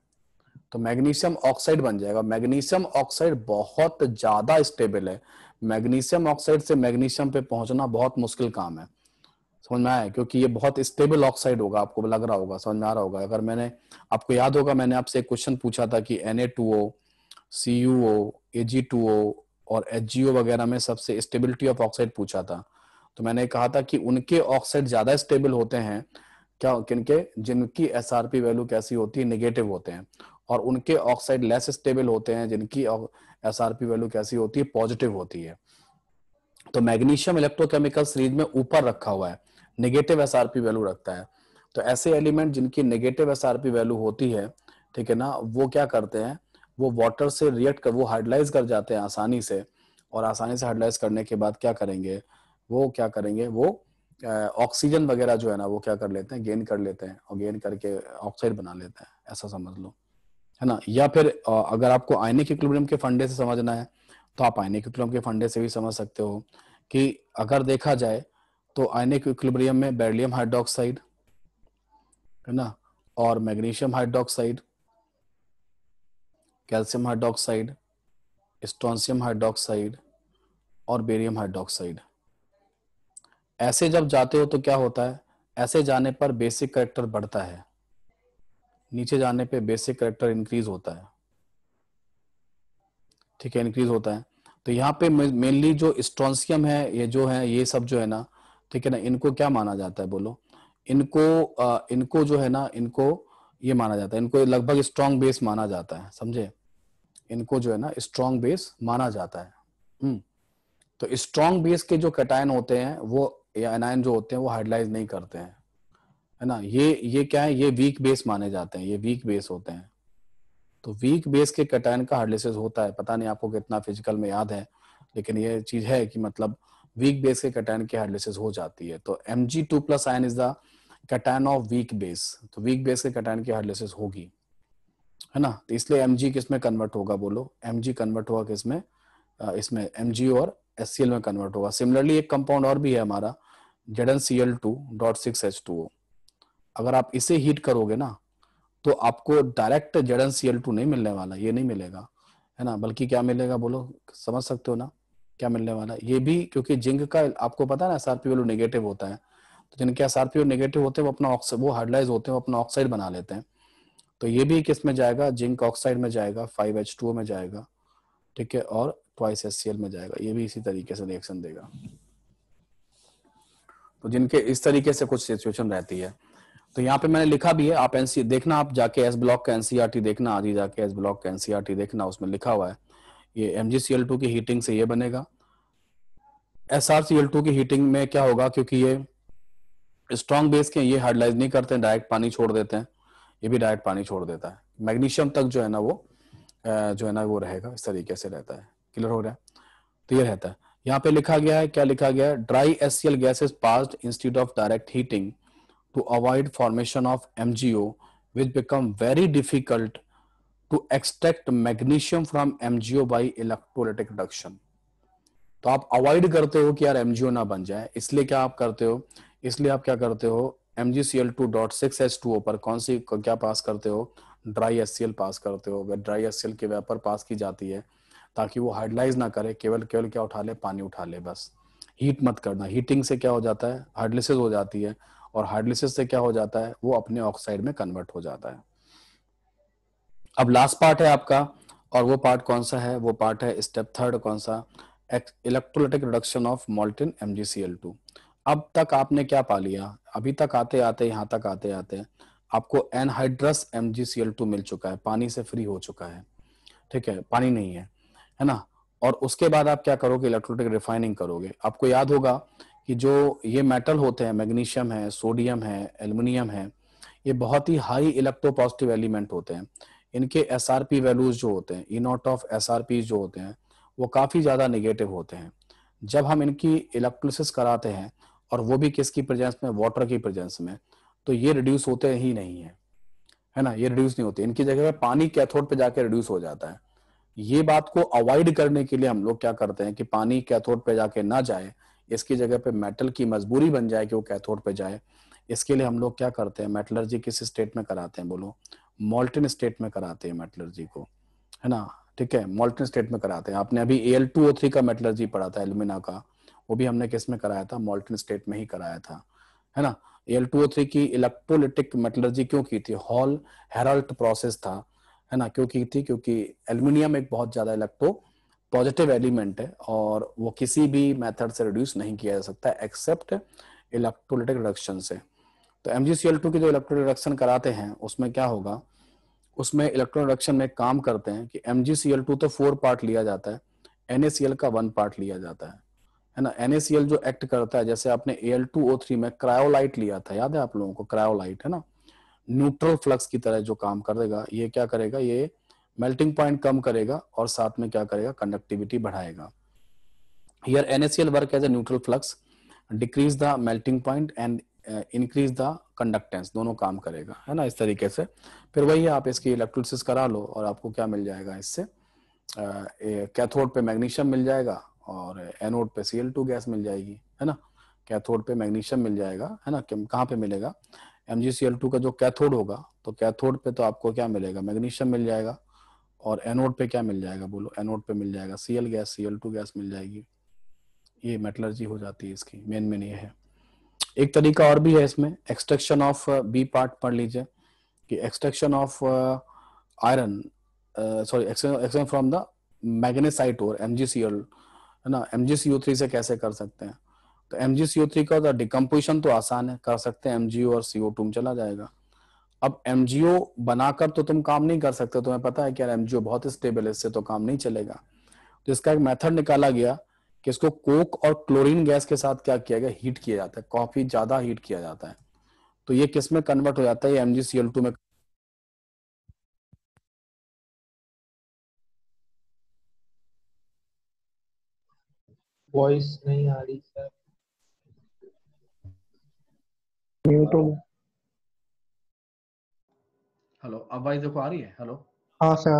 तो मैग्नीशियम ऑक्साइड बन जाएगा मैग्नीशियम ऑक्साइड बहुत ज्यादा स्टेबल है मैग्नीशियम ऑक्साइड से मैग्नीशियम पे पहुंचना बहुत मुश्किल काम है समझ में आया क्योंकि ये बहुत स्टेबल ऑक्साइड होगा आपको लग रहा होगा समझ में आ रहा होगा अगर मैंने आपको याद होगा मैंने आपसे एक क्वेश्चन पूछा था कि N A two O C U O A G two O और एच जी ओ वगैरह में सबसे स्टेबिलिटी ऑफ ऑक्साइड पूछा था तो मैंने कहा था कि उनके ऑक्साइड ज्यादा स्टेबल होते हैं क्या किनके जिनकी एस आर पी वैल्यू कैसी होती है निगेटिव होते हैं और उनके ऑक्साइड लेस स्टेबल होते हैं जिनकी एस आर पी वैल्यू कैसी होती है पॉजिटिव होती है तो मैग्नीशियम इलेक्ट्रोकेमिकल सीरीज में ऊपर रखा हुआ है negative S R P value रखता है तो ऐसे एलिमेंट जिनकी negative S R P value होती है ठीक है ना वो क्या करते हैं वो वाटर से रिएक्ट कर वो हाइड्राइज कर जाते हैं आसानी से और आसानी से हाइड्राइज करने के बाद क्या करेंगे वो क्या करेंगे वो ऑक्सीजन वगैरह जो है ना वो क्या कर लेते हैं गेन कर लेते हैं और गेन करके ऑक्साइड बना लेते हैं ऐसा समझ लो है ना या फिर अगर आपको आयनिक इक्विलिब्रियम के फंडे से समझना है तो आप आयनिक इक्विलिब्रियम के फंडे से भी समझ सकते हो कि अगर देखा जाए तो आयनिक इक्विलिब्रियम में बेरिलियम हाइड्रोक्साइड है ना और magnesium hydroxide calcium hydroxide strontium hydroxide और बेरियम हाइड्रोक्साइड ऐसे जब जाते हो तो क्या होता है ऐसे जाने पर बेसिक करेक्टर बढ़ता है नीचे जाने पे बेसिक करेक्टर इंक्रीज होता है ठीक है इंक्रीज होता है तो यहाँ पे मेनली जो स्ट्रॉन्सियम है ये जो है ये सब जो है ना ठीक है ना इनको क्या माना जाता है बोलो इनको आ, इनको जो है ना इनको ये माना जाता है इनको लगभग स्ट्रॉन्ग बेस माना जाता है समझे इनको जो है ना स्ट्रॉन्ग बेस माना जाता है हम्म तो स्ट्रॉन्ग बेस के जो कटायन होते हैं वो या एनायन जो होते हैं वो हाइडलाइज नहीं करते हैं है ना ये ये क्या है ये वीक बेस माने जाते हैं ये वीक बेस होते हैं तो वीक बेस के कटायन का हार्डलेसेस होता है पता नहीं आपको कितना फिजिकल में याद है लेकिन ये चीज है कि मतलब वीक बेस के कटायन की हार्डलेसेस हो जाती है तो M G two plus ion is the cation of weak base तो वीक बेस के कटायन की हार्डलेसेस होगी है ना तो इसलिए एम जी किसमें कन्वर्ट होगा बोलो एम जी कन्वर्ट होगा किसमें इसमें एम जी और एस सी एल में कन्वर्ट होगा सिमिलरली एक कंपाउंड और भी है हमारा ZN C L two dot six H two O अगर आप इसे हीट करोगे ना तो आपको डायरेक्ट जड़न सी नहीं मिलने वाला ये नहीं मिलेगा है ना बल्कि क्या मिलेगा बोलो समझ सकते हो ना क्या मिलने वाला ये भी क्योंकि जिंक का आपको पता है ना एसआरपी वैल्यू नेगेटिव होता है तो जिनके एसआरपी नेगेटिव होते हैं वो अपना ऑक्साइड वो हार्डलाइज होते हैं वो अपना ऑक्साइड बना लेते हैं तो ये भी किस में जाएगा जिंक ऑक्साइड में जाएगा फाइव एच टू में जाएगा ठीक है और ट्वाइस एस में जाएगा ये भी इसी तरीके से रिएक्शन देगा तो जिनके इस तरीके से कुछ सिचुएशन रहती है तो यहाँ पे मैंने लिखा भी है आप एनसी देखना आप जाके एस ब्लॉक का एनसीआरटी e देखना आधी जाके एस ब्लॉक का एनसीआरटी e देखना उसमें लिखा हुआ है ये एमजीसीएल की हीटिंग से ये बनेगा S R C L two की हीटिंग में क्या होगा क्योंकि ये स्ट्रॉन्ग बेस के ये हार्डलाइज नहीं करते हैं डायरेक्ट पानी छोड़ देते हैं ये भी डायरेक्ट पानी छोड़ देता है मैग्नीशियम तक जो है ना वो जो है ना वो रहेगा इस तरीके से रहता है क्लियर हो रहा है तो ये रहता है यहाँ पे लिखा गया है क्या लिखा गया है dry S C L is pass instead of direct heating to avoid formation of MgO which become very difficult to extract magnesium from MgO by electrolytic reduction. तो आप अवॉइड करते हो कि यार MgO ना बन जाए इसलिए क्या आप करते हो इसलिए आप क्या करते हो एमजीसीएल टू पर कौन सी क्या पास करते हो ड्राई एस पास करते हो अगर ड्राई एस के वेपर पास की जाती है ताकि वो हाइडलाइज ना करे केवल केवल क्या उठा ले पानी उठा ले बस हीट मत करना हीटिंग से क्या हो जाता है हाइडलिसिस हो जाती है और हार्डलिसिस से क्या हो जाता है वो अपने ऑक्साइड में कन्वर्ट हो जाता है अब लास्ट पार्ट है आपका और वो पार्ट कौन सा है वो पार्ट है स्टेप थर्ड कौन सा electrolytic reduction of molten M अब तक आपने क्या पा लिया अभी तक आते आते यहाँ तक आते आते आपको एनहाइड्रस एम मिल चुका है पानी से फ्री हो चुका है ठीक है पानी नहीं है है ना और उसके बाद आप क्या करोगे इलेक्ट्रोलिटिक रिफाइनिंग करोगे आपको याद होगा कि जो ये मेटल होते हैं मैग्नीशियम है सोडियम है एल्यूमिनियम है ये बहुत ही हाई इलेक्ट्रोपॉजिटिव एलिमेंट होते हैं इनके एस वैल्यूज जो होते हैं इन आउट ऑफ एस जो होते हैं वो काफ़ी ज़्यादा निगेटिव होते हैं जब हम इनकी इलेक्ट्रोलिस कराते हैं और वो भी किसकी प्रेजेंस में वाटर की प्रेजेंस में तो ये रिड्यूस होते ही नहीं है है ना ये रिड्यूस नहीं होते इनकी जगह पे पानी कैथोड पे जाके रिड्यूस हो जाता है ये बात को अवॉइड करने के लिए हम लोग क्या करते हैं कि पानी कैथोड पे जाके ना जाए इसकी जगह पे मेटल की मजबूरी बन जाए कि वो कैथोड पे जाए इसके लिए हम लोग क्या करते हैं मेटलर्जी किस स्टेट में कराते हैं बोलो मोल्टन स्टेट में कराते हैं मेटलर्जी को है ना ठीक है मोल्टन स्टेट में कराते हैं आपने अभी एल टू ओ थ्री का मेटलर्जी पढ़ा था एलुमिना का वो भी हमने किस में कराया था मोल्टन स्टेट में ही कराया था है ना एल टू ओ थ्री की इलेक्ट्रोलिटिक मेटलर्जी क्यों की थी हॉल हेराल्ट प्रोसेस था है ना क्यों की थी क्योंकि एल्यूमिनियम एक बहुत ज्यादा इलेक्ट्रो पॉजिटिव एलिमेंट है और वो किसी भी मेथड से रिड्यूस नहीं किया जा सकता एक्सेप्ट इलेक्ट्रोलिटिक रिडक्शन से तो एम की जो इलेक्ट्रोलिटिक रिडक्शन कराते हैं उसमें क्या होगा उसमें इलेक्ट्रोल रिडक्शन में काम करते हैं कि M G C L two तो फोर पार्ट लिया जाता है एन का वन पार्ट लिया जाता है है ना एन जो एक्ट करता है जैसे आपने A L two O three में क्रायोलाइट लिया था याद है आप लोगों को क्रायोलाइट है ना न्यूट्रल फ्लक्स की तरह जो काम करेगा ये क्या करेगा ये मेल्टिंग पॉइंट कम करेगा और साथ में क्या करेगा कंडक्टिविटी बढ़ाएगा here NSL work as a neutral flux decrease the melting point and increase the conductance दोनों काम करेगा है ना इस तरीके से फिर वही आप इसकी इलेक्ट्रोलिस करा लो और आपको क्या मिल जाएगा इससे कैथोड uh, पे मैग्नीशियम मिल जाएगा और एनोड पे टू गैस मिल जाएगी है ना कैथोड पे मैग्नीशियम मिल जाएगा है ना कहाँ पे मिलेगा टू का जो कैथोड होगा तो कैथोड पे तो आपको क्या मिलेगा मैग्नीशियम मिल जाएगा और एनोड पे क्या मिल जाएगा बोलो एनोड पे मिल जाएगा CL gas CL two gas मिल जाएगी ये मेटलर्जी हो जाती है इसकी मेन मेन ये है एक तरीका और भी है इसमें एक्सट्रेक्शन ऑफ बी पार्ट पढ़ लीजिए कि extraction of iron sorry extraction from the magnesite और एमजीसीएल है ना एमजीसीओ3 से कैसे कर सकते हैं तो एमजीसीओ3 का डिकम्पोजिशन तो, तो आसान है कर सकते हैं एमजीओ और सीओ2 में चला जाएगा अब एमजीओ बनाकर तो तुम काम नहीं कर सकते तुम्हें पता है कि यार एमजीओ बहुत स्टेबल है इससे तो काम नहीं चलेगा तो इसका एक मेथड निकाला गया कि इसको कोक और क्लोरीन गैस के साथ क्या किया गया हीट किया जाता है काफी ज्यादा हीट किया जाता है तो ये किस में कन्वर्ट हो जाता है एम जी में वॉइस नहीं आ रही सर म्यूट हो हेलो अब देखो आ रही है हेलो हाँ सर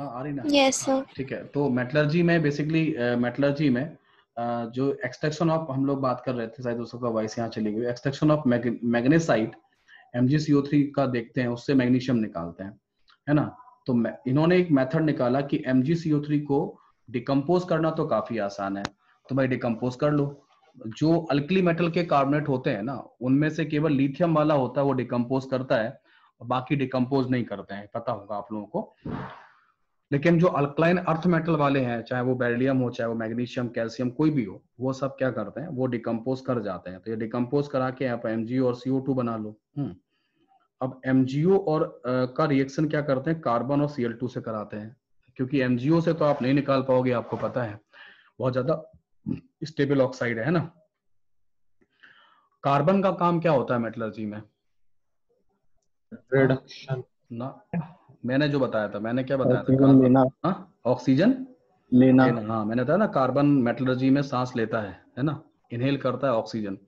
हाँ आ रही ना यस सर हाँ, ठीक है तो मेटलर्जी में बेसिकली मेटलर्जी में uh, जो एक्सट्रैक्शन ऑफ हम लोग बात कर रहे थे शायद उसका वाइस यहाँ चली गई एक्सट्रैक्शन ऑफ मैग्नेसाइट MgCO3 का देखते हैं उससे मैग्नीशियम निकालते हैं है ना तो इन्होंने एक मेथड निकाला कि MgCO3 को डिकम्पोज करना तो काफी आसान है तो भाई डिकम्पोज कर लो जो अल्कली मेटल के कार्बोनेट होते हैं ना उनमें से केवल लिथियम वाला होता है वो डिकम्पोज करता है बाकी डिकम्पोज नहीं करते हैं पता होगा आप लोगों को लेकिन जो अल्कलाइन अर्थ मेटल वाले हैं चाहे वो बेरिलियम हो चाहे वो मैग्नीशियम कैल्शियम कोई भी हो वो सब क्या करते हैं वो डिकम्पोज कर जाते हैं तो ये डिकम्पोज करा के आप एमजीओ और सीओ टू बना लो हम्म। अब एमजीओ और आ, का रिएक्शन क्या करते हैं कार्बन और सीएल टू से कराते हैं क्योंकि एमजीओ से तो आप नहीं निकाल पाओगे आपको पता है बहुत ज्यादा स्टेबल ऑक्साइड है ना कार्बन का काम क्या होता है मेटलर्जी में रिडक्शन ना मैंने जो बताया था मैंने क्या बताया था लेना ऑक्सीजन हाँ? लेना हाँ मैंने बताया ना कार्बन मेटलर्जी में सांस लेता है है ना इनहेल करता है ऑक्सीजन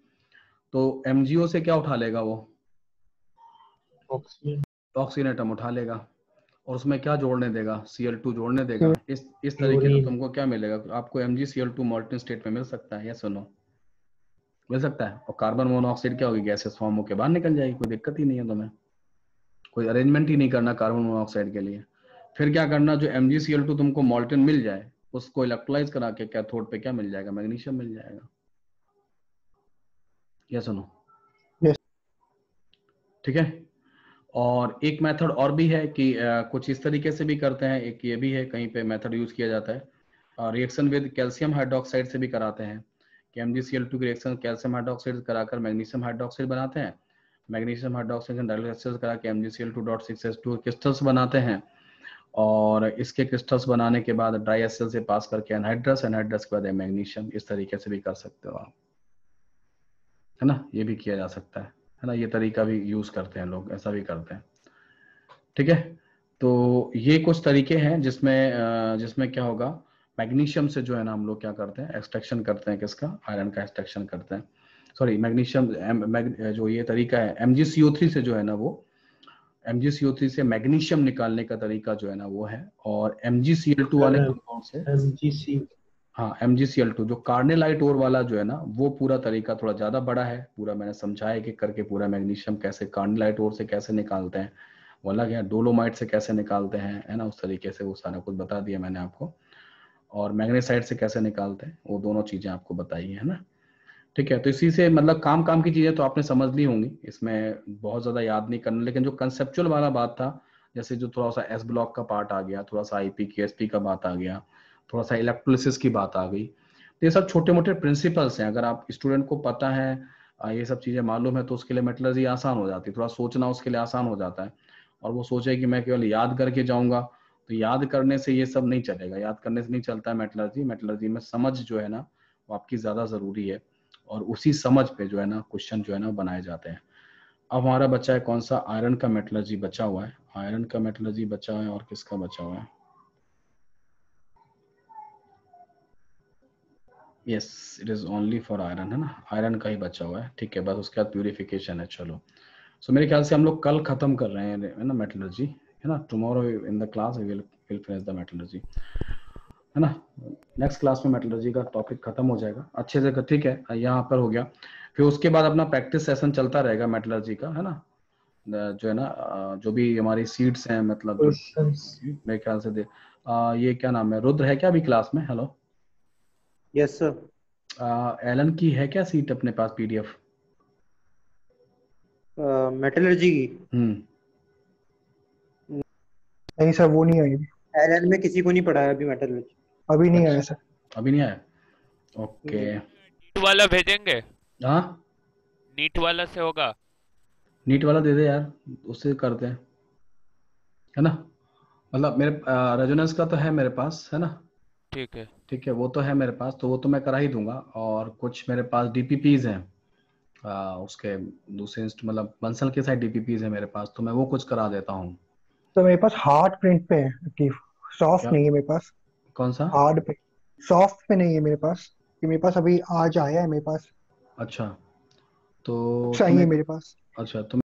तो एमजीओ से क्या उठा लेगा वो ऑक्सीजन ऑक्सीजन एटम उठा लेगा और उसमें क्या जोड़ने देगा सीएल टू जोड़ने देगा इस इस तरीके से तुमको क्या मिलेगा आपको M G CL two molten state में मिल सकता है या सुनो मिल सकता है और कार्बन मोनोऑक्साइड क्या होगी गैसेस फॉर्म होकर बाहर निकल जाएगी कोई दिक्कत ही नहीं है तुम्हें कोई अरेंजमेंट ही नहीं करना कार्बन मोनोऑक्साइड के लिए फिर क्या करना जो एम तुमको मोल्टन मिल जाए उसको इलेक्ट्रोलाइज करा के क्या थोड़ पे क्या मिल जाएगा मैग्नीशियम मिल जाएगा यह सुनो yes. ठीक है और एक मेथड और भी है कि आ, कुछ इस तरीके से भी करते हैं एक ये भी है कहीं पे मेथड यूज किया जाता है रिएक्शन विद कैल्सियम हाइड्रोक्साइड से भी कराते हैं कि M G C L two की रिएक्शन कैल्सियम हाइड्रोक्साइड कराकर मैग्नीशियम हाइड्रोक्साइड बनाते हैं मैग्नीशियम हाइड्रोक्सीजन ऑक्सीजन करा के M G C L two dot six S two crystals बनाते हैं और इसके क्रिस्टल्स बनाने के बाद ड्राई एसल से पास करके एनहाइड्रस एनहाइड्रस के बाद मैग्नीशियम इस तरीके से भी कर सकते हो आप है ना ये भी किया जा सकता है है ना ये तरीका भी यूज करते हैं लोग ऐसा भी करते हैं ठीक है तो ये कुछ तरीके हैं जिसमें जिसमें क्या होगा मैग्नीशियम से जो है ना हम लोग क्या करते हैं एक्सट्रैक्शन करते हैं किसका आयरन का एक्सट्रैक्शन करते हैं सॉरी मैग्नीशियम जो ये तरीका है एम से जो है ना वो एम से मैग्नीशियम निकालने का तरीका जो है ना वो है और एम वाले टू से हाँ M G C L two जो कार्नेलाइट और वाला जो है ना वो पूरा तरीका थोड़ा ज्यादा बड़ा है पूरा मैंने समझाया कि करके पूरा मैग्नीशियम कैसे कार्नेलाइट और से कैसे निकालते हैं वो अलग है डोलोमाइट से कैसे निकालते हैं है ना उस तरीके से वो सारा कुछ बता दिया मैंने आपको और मैग्नेसाइट से कैसे निकालते हैं वो दोनों चीजें आपको बताई है ना ठीक है तो इसी से मतलब काम काम की चीजें तो आपने समझ ली होंगी इसमें बहुत ज्यादा याद नहीं करना लेकिन जो कंसेप्चुअल वाला बात था जैसे जो थोड़ा सा एस ब्लॉक का पार्ट आ गया थोड़ा सा आईपी की एसपी का बात आ गया थोड़ा सा इलेक्ट्रोलिसिस की बात आ गई तो ये सब छोटे मोटे प्रिंसिपल्स हैं अगर आप स्टूडेंट को पता है ये सब चीजें मालूम है तो उसके लिए मेटलर्जी आसान हो जाती है थोड़ा सोचना उसके लिए आसान हो जाता है और वो सोचे कि मैं केवल याद करके जाऊंगा तो याद करने से ये सब नहीं चलेगा याद करने से नहीं चलता है मेटलर्जी मेटलर्जी में समझ जो है ना वो आपकी ज्यादा जरूरी है और उसी समझ पे जो है ना क्वेश्चन जो है ना बनाए जाते हैं अब हमारा बच्चा है कौन सा आयरन का मेटलर्जी बचा हुआ है आयरन का मेटलर्जी बचा हुआ है और किसका बचा हुआ है yes it is only for iron है ना आयरन का ही बचा हुआ है ठीक है बस उसके बाद प्यूरिफिकेशन है चलो सो so, मेरे ख्याल से हम लोग कल खत्म कर रहे हैं ना मेटलर्जी है ना tomorrow in the class will finish the metallurgy है ना नेक्स्ट क्लास में मेटोलॉजी का टॉपिक खत्म हो जाएगा अच्छे से ठीक है यहाँ पर हो गया फिर उसके बाद अपना प्रैक्टिस सेशन चलता रहेगा मेटोलॉजी का है ना जो है ना जो भी हमारी सीट्स हैं मतलब मेरे ख्याल से दे आ, ये क्या नाम है रुद्र है क्या अभी क्लास में हेलो यस सर एलन की है क्या सीट अपने पास पीडीएफ मेटलर्जी की हम्म नहीं सर वो नहीं आई एलन में किसी को नहीं पढ़ाया अभी मेटलर्जी अभी नहीं अच्छा। आया सर अभी नहीं आया ओके नीट वाला भेजेंगे हाँ नीट वाला से होगा नीट वाला दे दे यार उससे करते हैं है ना मतलब मेरे रेजोनेंस का तो है मेरे पास है ना ठीक है ठीक है वो तो है मेरे पास तो वो तो मैं करा ही दूंगा और कुछ मेरे पास डीपीपीज हैं आ, उसके दूसरे मतलब बंसल के साथ डीपीपीज है मेरे पास तो मैं वो कुछ करा देता हूँ तो मेरे पास हार्ट प्रिंट पे है सॉफ्ट नहीं है मेरे पास कौन सा हार्ड पे सॉफ्ट पे नहीं है मेरे पास कि मेरे पास अभी आज आया है मेरे पास अच्छा तो चाहिए मेरे पास अच्छा तो